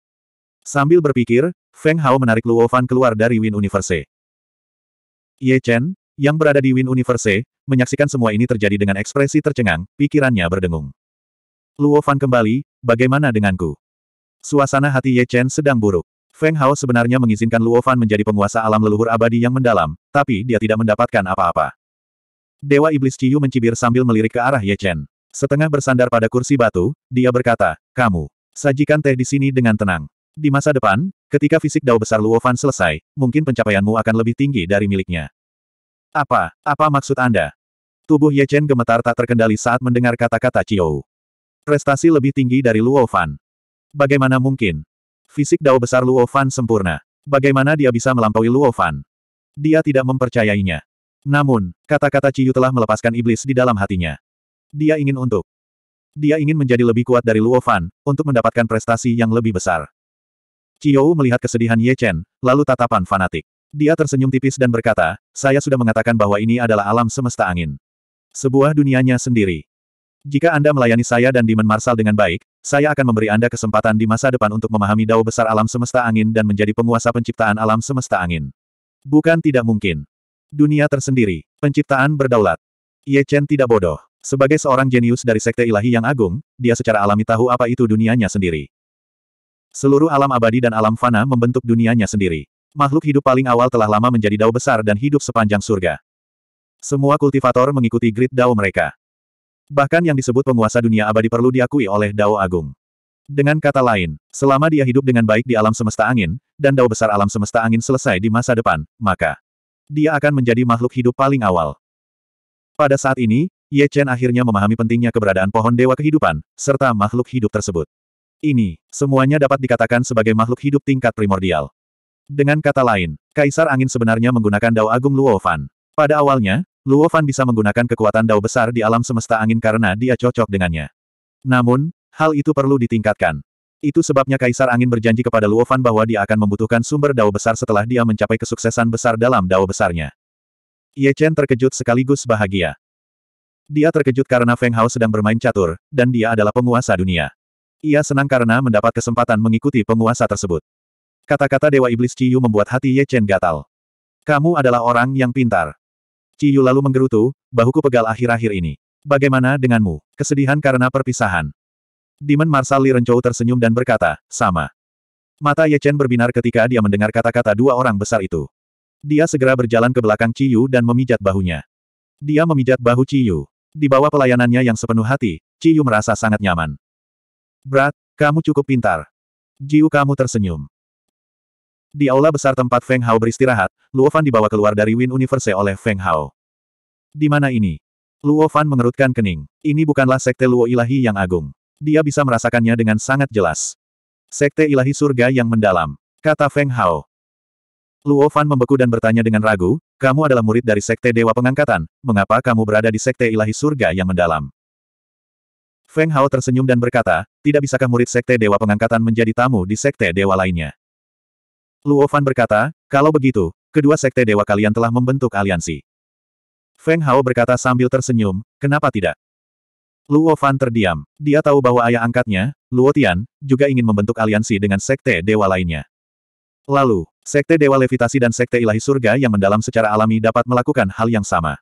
Sambil berpikir, Feng Hao menarik Luo Fan keluar dari Win Universe. Ye Chen, yang berada di Win Universe, menyaksikan semua ini terjadi dengan ekspresi tercengang, pikirannya berdengung. Luo Fan kembali, bagaimana denganku? Suasana hati Ye Chen sedang buruk. Feng Hao sebenarnya mengizinkan Luo Fan menjadi penguasa alam leluhur abadi yang mendalam, tapi dia tidak mendapatkan apa-apa. Dewa Iblis Ciyu mencibir sambil melirik ke arah Ye Chen. Setengah bersandar pada kursi batu, dia berkata, kamu, sajikan teh di sini dengan tenang. Di masa depan, ketika fisik dao besar Luofan selesai, mungkin pencapaianmu akan lebih tinggi dari miliknya. Apa, apa maksud Anda? Tubuh Ye Chen gemetar tak terkendali saat mendengar kata-kata Chiou. Prestasi lebih tinggi dari Luofan. Bagaimana mungkin? Fisik dao besar Luofan sempurna. Bagaimana dia bisa melampaui Luofan? Dia tidak mempercayainya. Namun, kata-kata Ciyu telah melepaskan iblis di dalam hatinya. Dia ingin untuk. Dia ingin menjadi lebih kuat dari Luo Fan, untuk mendapatkan prestasi yang lebih besar. Qiyou melihat kesedihan Ye Chen, lalu tatapan fanatik. Dia tersenyum tipis dan berkata, saya sudah mengatakan bahwa ini adalah alam semesta angin. Sebuah dunianya sendiri. Jika Anda melayani saya dan Demon Marsal dengan baik, saya akan memberi Anda kesempatan di masa depan untuk memahami dao besar alam semesta angin dan menjadi penguasa penciptaan alam semesta angin. Bukan tidak mungkin. Dunia tersendiri, penciptaan berdaulat. Ye Chen tidak bodoh. Sebagai seorang jenius dari sekte ilahi yang agung, dia secara alami tahu apa itu dunianya sendiri. Seluruh alam abadi dan alam fana membentuk dunianya sendiri. Makhluk hidup paling awal telah lama menjadi dao besar dan hidup sepanjang surga. Semua kultivator mengikuti grid dao mereka. Bahkan yang disebut penguasa dunia abadi perlu diakui oleh dao agung. Dengan kata lain, selama dia hidup dengan baik di alam semesta angin, dan dao besar alam semesta angin selesai di masa depan, maka dia akan menjadi makhluk hidup paling awal. Pada saat ini, Ye Chen akhirnya memahami pentingnya keberadaan pohon dewa kehidupan, serta makhluk hidup tersebut. Ini, semuanya dapat dikatakan sebagai makhluk hidup tingkat primordial. Dengan kata lain, Kaisar Angin sebenarnya menggunakan Dao Agung Luo Fan. Pada awalnya, Luo Fan bisa menggunakan kekuatan Dao besar di alam semesta angin karena dia cocok dengannya. Namun, hal itu perlu ditingkatkan. Itu sebabnya Kaisar Angin berjanji kepada Luo Fan bahwa dia akan membutuhkan sumber Dao besar setelah dia mencapai kesuksesan besar dalam Dao besarnya. Ye Chen terkejut sekaligus bahagia. Dia terkejut karena Feng Hao sedang bermain catur, dan dia adalah penguasa dunia. Ia senang karena mendapat kesempatan mengikuti penguasa tersebut. Kata-kata Dewa Iblis Ciyu membuat hati Ye Chen gatal. Kamu adalah orang yang pintar. Ciyu lalu menggerutu, bahuku pegal akhir-akhir ini. Bagaimana denganmu? Kesedihan karena perpisahan. Demon Marsali Li Rencou tersenyum dan berkata, sama. Mata Ye Chen berbinar ketika dia mendengar kata-kata dua orang besar itu. Dia segera berjalan ke belakang Ciyu dan memijat bahunya. Dia memijat bahu Ciyu. Di bawah pelayanannya yang sepenuh hati, Ciyu merasa sangat nyaman. Brat, kamu cukup pintar. Jiu kamu tersenyum. Di aula besar tempat Feng Hao beristirahat, Luo Fan dibawa keluar dari Win Universe oleh Feng Hao. Di mana ini? Luo Fan mengerutkan kening. Ini bukanlah sekte Luo Ilahi yang agung. Dia bisa merasakannya dengan sangat jelas. Sekte Ilahi Surga yang mendalam, kata Feng Hao. Luo Fan membeku dan bertanya dengan ragu, kamu adalah murid dari Sekte Dewa Pengangkatan, mengapa kamu berada di Sekte Ilahi Surga yang mendalam? Feng Hao tersenyum dan berkata, tidak bisakah murid Sekte Dewa Pengangkatan menjadi tamu di Sekte Dewa lainnya? Luo Fan berkata, kalau begitu, kedua Sekte Dewa kalian telah membentuk aliansi. Feng Hao berkata sambil tersenyum, kenapa tidak? Luo Fan terdiam. Dia tahu bahwa ayah angkatnya, Luo Tian, juga ingin membentuk aliansi dengan Sekte Dewa lainnya. Lalu, Sekte Dewa Levitasi dan Sekte Ilahi Surga yang mendalam secara alami dapat melakukan hal yang sama.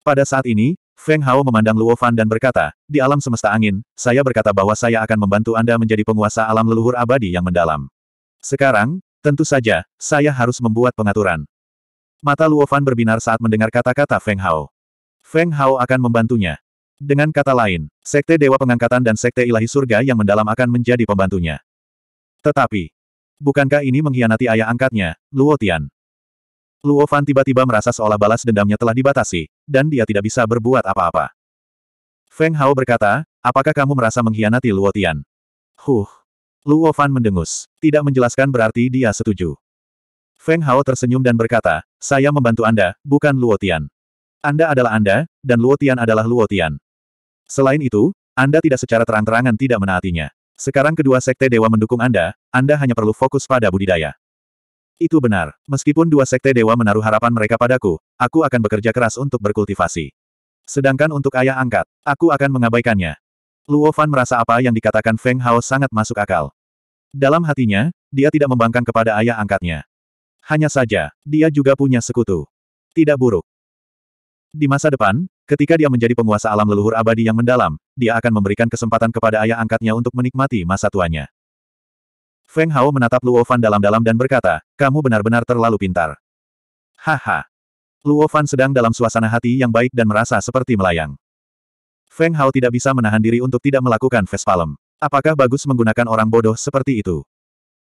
Pada saat ini, Feng Hao memandang Luo Fan dan berkata, di alam semesta angin, saya berkata bahwa saya akan membantu Anda menjadi penguasa alam leluhur abadi yang mendalam. Sekarang, tentu saja, saya harus membuat pengaturan. Mata Luo Fan berbinar saat mendengar kata-kata Feng Hao. Feng Hao akan membantunya. Dengan kata lain, Sekte Dewa Pengangkatan dan Sekte Ilahi Surga yang mendalam akan menjadi pembantunya. Tetapi, Bukankah ini mengkhianati ayah angkatnya, Luo Tian? Luo Fan tiba-tiba merasa seolah balas dendamnya telah dibatasi, dan dia tidak bisa berbuat apa-apa. Feng Hao berkata, apakah kamu merasa mengkhianati Luo Tian? Huh. Luo Fan mendengus. Tidak menjelaskan berarti dia setuju. Feng Hao tersenyum dan berkata, saya membantu Anda, bukan Luo Tian. Anda adalah Anda, dan Luo Tian adalah Luo Tian. Selain itu, Anda tidak secara terang-terangan tidak menaatinya. Sekarang kedua sekte dewa mendukung Anda, Anda hanya perlu fokus pada budidaya. Itu benar. Meskipun dua sekte dewa menaruh harapan mereka padaku, aku akan bekerja keras untuk berkultivasi. Sedangkan untuk ayah angkat, aku akan mengabaikannya. Luo Fan merasa apa yang dikatakan Feng Hao sangat masuk akal. Dalam hatinya, dia tidak membangkang kepada ayah angkatnya. Hanya saja, dia juga punya sekutu. Tidak buruk. Di masa depan, ketika dia menjadi penguasa alam leluhur abadi yang mendalam, dia akan memberikan kesempatan kepada ayah angkatnya untuk menikmati masa tuanya. Feng Hao menatap Luo Fan dalam-dalam dan berkata, kamu benar-benar terlalu pintar. Haha. Luo Fan sedang dalam suasana hati yang baik dan merasa seperti melayang. Feng Hao tidak bisa menahan diri untuk tidak melakukan Vespalem. Apakah bagus menggunakan orang bodoh seperti itu?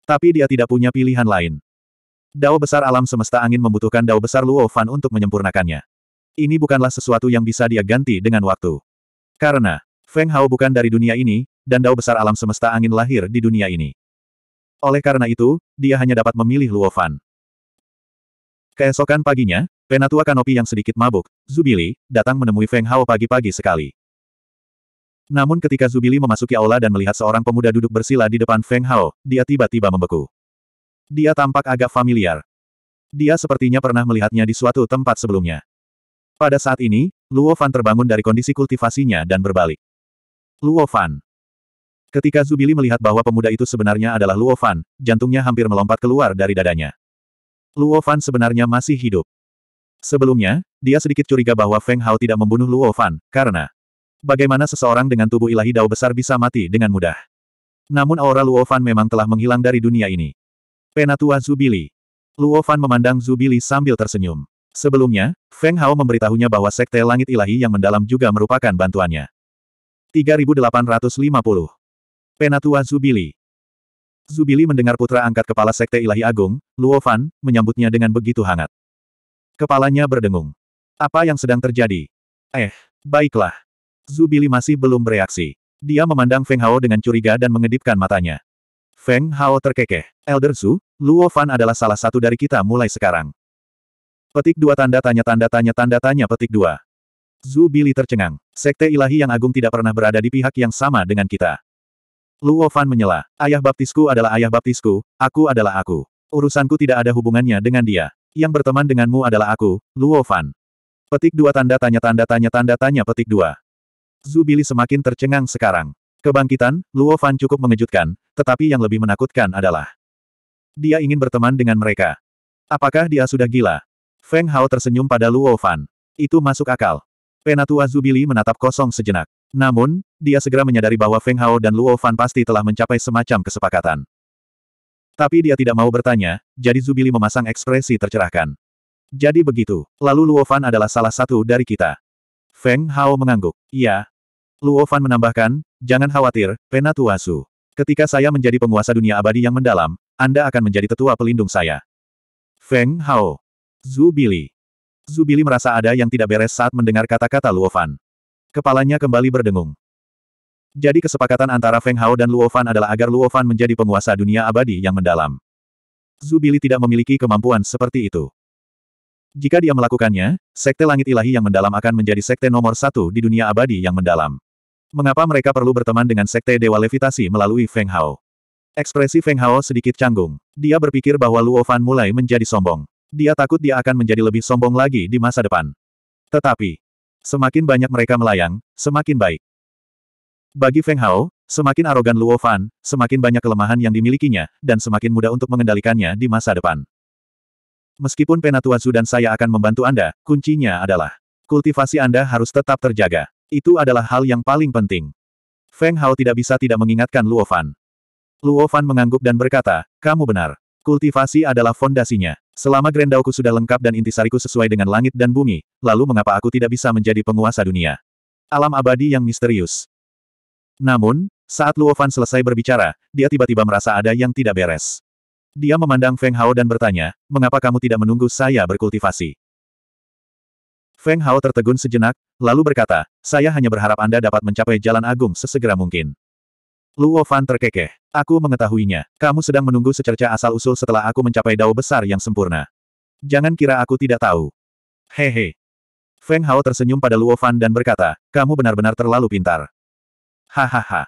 Tapi dia tidak punya pilihan lain. Dao besar alam semesta angin membutuhkan dao besar Luo Fan untuk menyempurnakannya. Ini bukanlah sesuatu yang bisa dia ganti dengan waktu. Karena, Feng Hao bukan dari dunia ini, dan dao besar alam semesta angin lahir di dunia ini. Oleh karena itu, dia hanya dapat memilih Luo Fan. Keesokan paginya, penatua kanopi yang sedikit mabuk, Zubili, datang menemui Feng Hao pagi-pagi sekali. Namun ketika Zubili memasuki aula dan melihat seorang pemuda duduk bersila di depan Feng Hao, dia tiba-tiba membeku. Dia tampak agak familiar. Dia sepertinya pernah melihatnya di suatu tempat sebelumnya. Pada saat ini, Luo Fan terbangun dari kondisi kultivasinya dan berbalik. Luo Fan. Ketika Zubili melihat bahwa pemuda itu sebenarnya adalah Luo Fan, jantungnya hampir melompat keluar dari dadanya. Luo Fan sebenarnya masih hidup. Sebelumnya, dia sedikit curiga bahwa Feng Hao tidak membunuh Luo Fan, karena bagaimana seseorang dengan tubuh ilahi dao besar bisa mati dengan mudah. Namun aura Luo Fan memang telah menghilang dari dunia ini. Penatua Zubili. Luo Fan memandang Zubili sambil tersenyum. Sebelumnya, Feng Hao memberitahunya bahwa Sekte Langit Ilahi yang mendalam juga merupakan bantuannya. 3850. Penatua Zubili Zubili mendengar putra angkat kepala Sekte Ilahi Agung, Luo Fan, menyambutnya dengan begitu hangat. Kepalanya berdengung. Apa yang sedang terjadi? Eh, baiklah. Zubili masih belum bereaksi. Dia memandang Feng Hao dengan curiga dan mengedipkan matanya. Feng Hao terkekeh. Elder Zhu, Luo Fan adalah salah satu dari kita mulai sekarang. Petik dua tanda tanya tanda tanya tanda tanya petik dua. Zubili tercengang. Sekte ilahi yang agung tidak pernah berada di pihak yang sama dengan kita. Luo Fan menyela. Ayah baptisku adalah ayah baptisku, aku adalah aku. Urusanku tidak ada hubungannya dengan dia. Yang berteman denganmu adalah aku, Luo Fan. Petik dua tanda tanya tanda tanya tanda tanya petik dua. Zubili semakin tercengang sekarang. Kebangkitan, Luo Fan cukup mengejutkan, tetapi yang lebih menakutkan adalah. Dia ingin berteman dengan mereka. Apakah dia sudah gila? Feng Hao tersenyum pada Luo Fan. Itu masuk akal. Penatua Zubili menatap kosong sejenak. Namun, dia segera menyadari bahwa Feng Hao dan Luo Fan pasti telah mencapai semacam kesepakatan. Tapi dia tidak mau bertanya, jadi Zubili memasang ekspresi tercerahkan. Jadi begitu, lalu Luo Fan adalah salah satu dari kita. Feng Hao mengangguk. Iya. Luo Fan menambahkan, jangan khawatir, Penatua Su. Ketika saya menjadi penguasa dunia abadi yang mendalam, Anda akan menjadi tetua pelindung saya. Feng Hao. Zubili. Zubili merasa ada yang tidak beres saat mendengar kata-kata Luofan. Kepalanya kembali berdengung. Jadi kesepakatan antara Feng Hao dan Luofan adalah agar Luofan menjadi penguasa dunia abadi yang mendalam. Zubili tidak memiliki kemampuan seperti itu. Jika dia melakukannya, Sekte Langit Ilahi yang mendalam akan menjadi sekte nomor satu di dunia abadi yang mendalam. Mengapa mereka perlu berteman dengan Sekte Dewa Levitasi melalui Feng Hao? Ekspresi Feng Hao sedikit canggung. Dia berpikir bahwa Luofan mulai menjadi sombong. Dia takut dia akan menjadi lebih sombong lagi di masa depan. Tetapi, semakin banyak mereka melayang, semakin baik. Bagi Feng Hao, semakin arogan Luo Fan, semakin banyak kelemahan yang dimilikinya, dan semakin mudah untuk mengendalikannya di masa depan. Meskipun Penatua Zu dan saya akan membantu Anda, kuncinya adalah kultivasi Anda harus tetap terjaga. Itu adalah hal yang paling penting. Feng Hao tidak bisa tidak mengingatkan Luo Fan. Luo Fan mengangguk dan berkata, kamu benar. Kultivasi adalah fondasinya. Selama Grendauku sudah lengkap dan intisariku sesuai dengan langit dan bumi, lalu mengapa aku tidak bisa menjadi penguasa dunia? Alam abadi yang misterius. Namun, saat Luo Fan selesai berbicara, dia tiba-tiba merasa ada yang tidak beres. Dia memandang Feng Hao dan bertanya, mengapa kamu tidak menunggu saya berkultivasi? Feng Hao tertegun sejenak, lalu berkata, saya hanya berharap Anda dapat mencapai jalan agung sesegera mungkin. Luo Fan terkekeh. Aku mengetahuinya. Kamu sedang menunggu secerca asal-usul setelah aku mencapai dao besar yang sempurna. Jangan kira aku tidak tahu. Hehe. Feng Hao tersenyum pada Luo Fan dan berkata, kamu benar-benar terlalu pintar. Hahaha.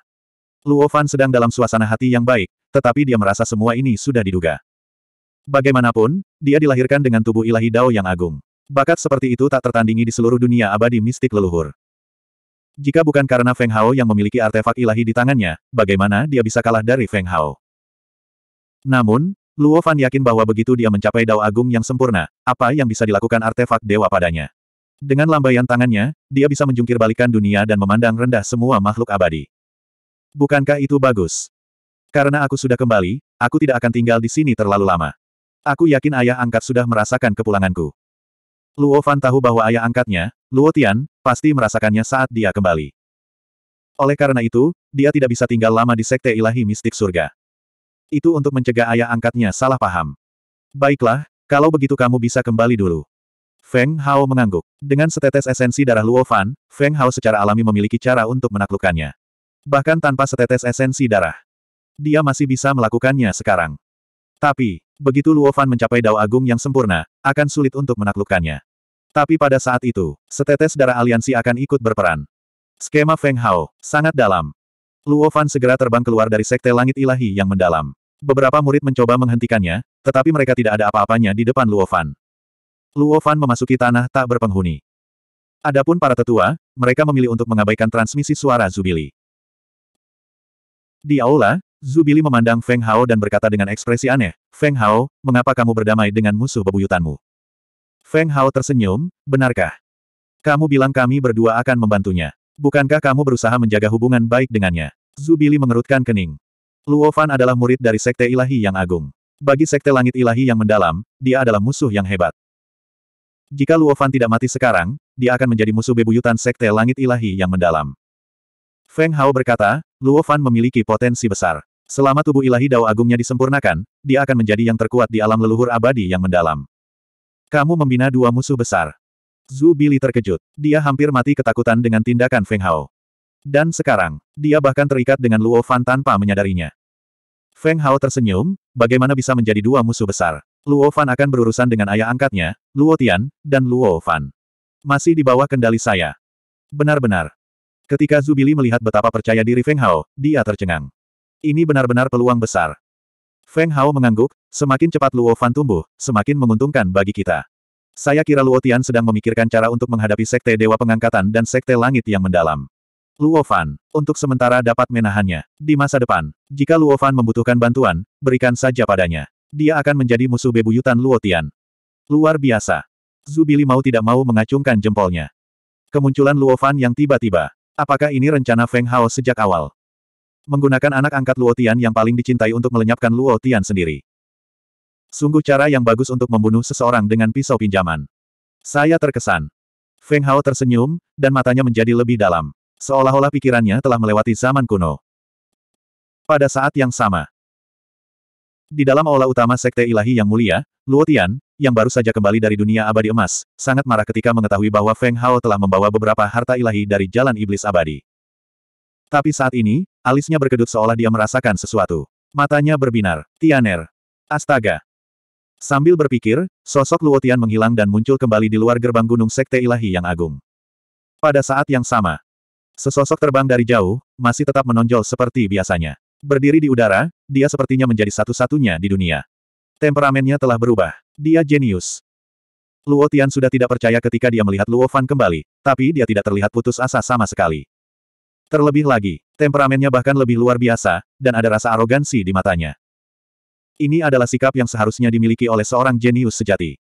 Luo Fan sedang dalam suasana hati yang baik, tetapi dia merasa semua ini sudah diduga. Bagaimanapun, dia dilahirkan dengan tubuh ilahi dao yang agung. Bakat seperti itu tak tertandingi di seluruh dunia abadi mistik leluhur. Jika bukan karena Feng Hao yang memiliki artefak ilahi di tangannya, bagaimana dia bisa kalah dari Feng Hao? Namun, Luo Fan yakin bahwa begitu dia mencapai dao agung yang sempurna, apa yang bisa dilakukan artefak dewa padanya? Dengan lambaian tangannya, dia bisa menjungkir balikan dunia dan memandang rendah semua makhluk abadi. Bukankah itu bagus? Karena aku sudah kembali, aku tidak akan tinggal di sini terlalu lama. Aku yakin ayah angkat sudah merasakan kepulanganku. Luo Fan tahu bahwa ayah angkatnya, Luo Tian, pasti merasakannya saat dia kembali. Oleh karena itu, dia tidak bisa tinggal lama di Sekte Ilahi Mistik Surga. Itu untuk mencegah ayah angkatnya salah paham. Baiklah, kalau begitu kamu bisa kembali dulu. Feng Hao mengangguk. Dengan setetes esensi darah Luo Fan, Feng Hao secara alami memiliki cara untuk menaklukkannya. Bahkan tanpa setetes esensi darah. Dia masih bisa melakukannya sekarang. Tapi, Begitu Luofan mencapai dao agung yang sempurna, akan sulit untuk menaklukkannya. Tapi pada saat itu, setetes darah aliansi akan ikut berperan. Skema Feng Hao, sangat dalam. Luofan segera terbang keluar dari sekte langit ilahi yang mendalam. Beberapa murid mencoba menghentikannya, tetapi mereka tidak ada apa-apanya di depan Luofan. Luofan memasuki tanah tak berpenghuni. Adapun para tetua, mereka memilih untuk mengabaikan transmisi suara Zubili. Di aula, Zubili memandang Feng Hao dan berkata dengan ekspresi aneh, Feng Hao, mengapa kamu berdamai dengan musuh bebuyutanmu? Feng Hao tersenyum, benarkah? Kamu bilang kami berdua akan membantunya. Bukankah kamu berusaha menjaga hubungan baik dengannya? Zubili mengerutkan kening. Luofan adalah murid dari Sekte Ilahi yang agung. Bagi Sekte Langit Ilahi yang mendalam, dia adalah musuh yang hebat. Jika Luofan tidak mati sekarang, dia akan menjadi musuh bebuyutan Sekte Langit Ilahi yang mendalam. Feng Hao berkata, Luofan memiliki potensi besar. Selama tubuh ilahi dao agungnya disempurnakan, dia akan menjadi yang terkuat di alam leluhur abadi yang mendalam. Kamu membina dua musuh besar. Zhu Bili terkejut. Dia hampir mati ketakutan dengan tindakan Feng Hao. Dan sekarang, dia bahkan terikat dengan Luo Fan tanpa menyadarinya. Feng Hao tersenyum, bagaimana bisa menjadi dua musuh besar. Luo Fan akan berurusan dengan ayah angkatnya, Luo Tian, dan Luo Fan. Masih di bawah kendali saya. Benar-benar. Ketika Zubili melihat betapa percaya diri Feng Hao, dia tercengang. Ini benar-benar peluang besar. Feng Hao mengangguk, semakin cepat Luo Fan tumbuh, semakin menguntungkan bagi kita. Saya kira Luo Tian sedang memikirkan cara untuk menghadapi Sekte Dewa Pengangkatan dan Sekte Langit yang mendalam. Luo Fan, untuk sementara dapat menahannya. Di masa depan, jika Luo Fan membutuhkan bantuan, berikan saja padanya. Dia akan menjadi musuh bebuyutan Luo Tian. Luar biasa. Zubili mau tidak mau mengacungkan jempolnya. Kemunculan Luo Fan yang tiba-tiba. Apakah ini rencana Feng Hao sejak awal? Menggunakan anak angkat Luo Tian yang paling dicintai untuk melenyapkan Luo Tian sendiri. Sungguh cara yang bagus untuk membunuh seseorang dengan pisau pinjaman. Saya terkesan. Feng Hao tersenyum, dan matanya menjadi lebih dalam. Seolah-olah pikirannya telah melewati zaman kuno. Pada saat yang sama, di dalam aula utama Sekte Ilahi Yang Mulia, Luo Tian, yang baru saja kembali dari dunia abadi emas, sangat marah ketika mengetahui bahwa Feng Hao telah membawa beberapa harta ilahi dari jalan iblis abadi. Tapi saat ini, alisnya berkedut seolah dia merasakan sesuatu. Matanya berbinar. Tianer. Astaga. Sambil berpikir, sosok Luotian menghilang dan muncul kembali di luar gerbang gunung Sekte Ilahi yang agung. Pada saat yang sama, sesosok terbang dari jauh, masih tetap menonjol seperti biasanya. Berdiri di udara, dia sepertinya menjadi satu-satunya di dunia. Temperamennya telah berubah. Dia jenius. Luo Tian sudah tidak percaya ketika dia melihat Luo Fan kembali, tapi dia tidak terlihat putus asa sama sekali. Terlebih lagi, temperamennya bahkan lebih luar biasa, dan ada rasa arogansi di matanya. Ini adalah sikap yang seharusnya dimiliki oleh seorang jenius sejati.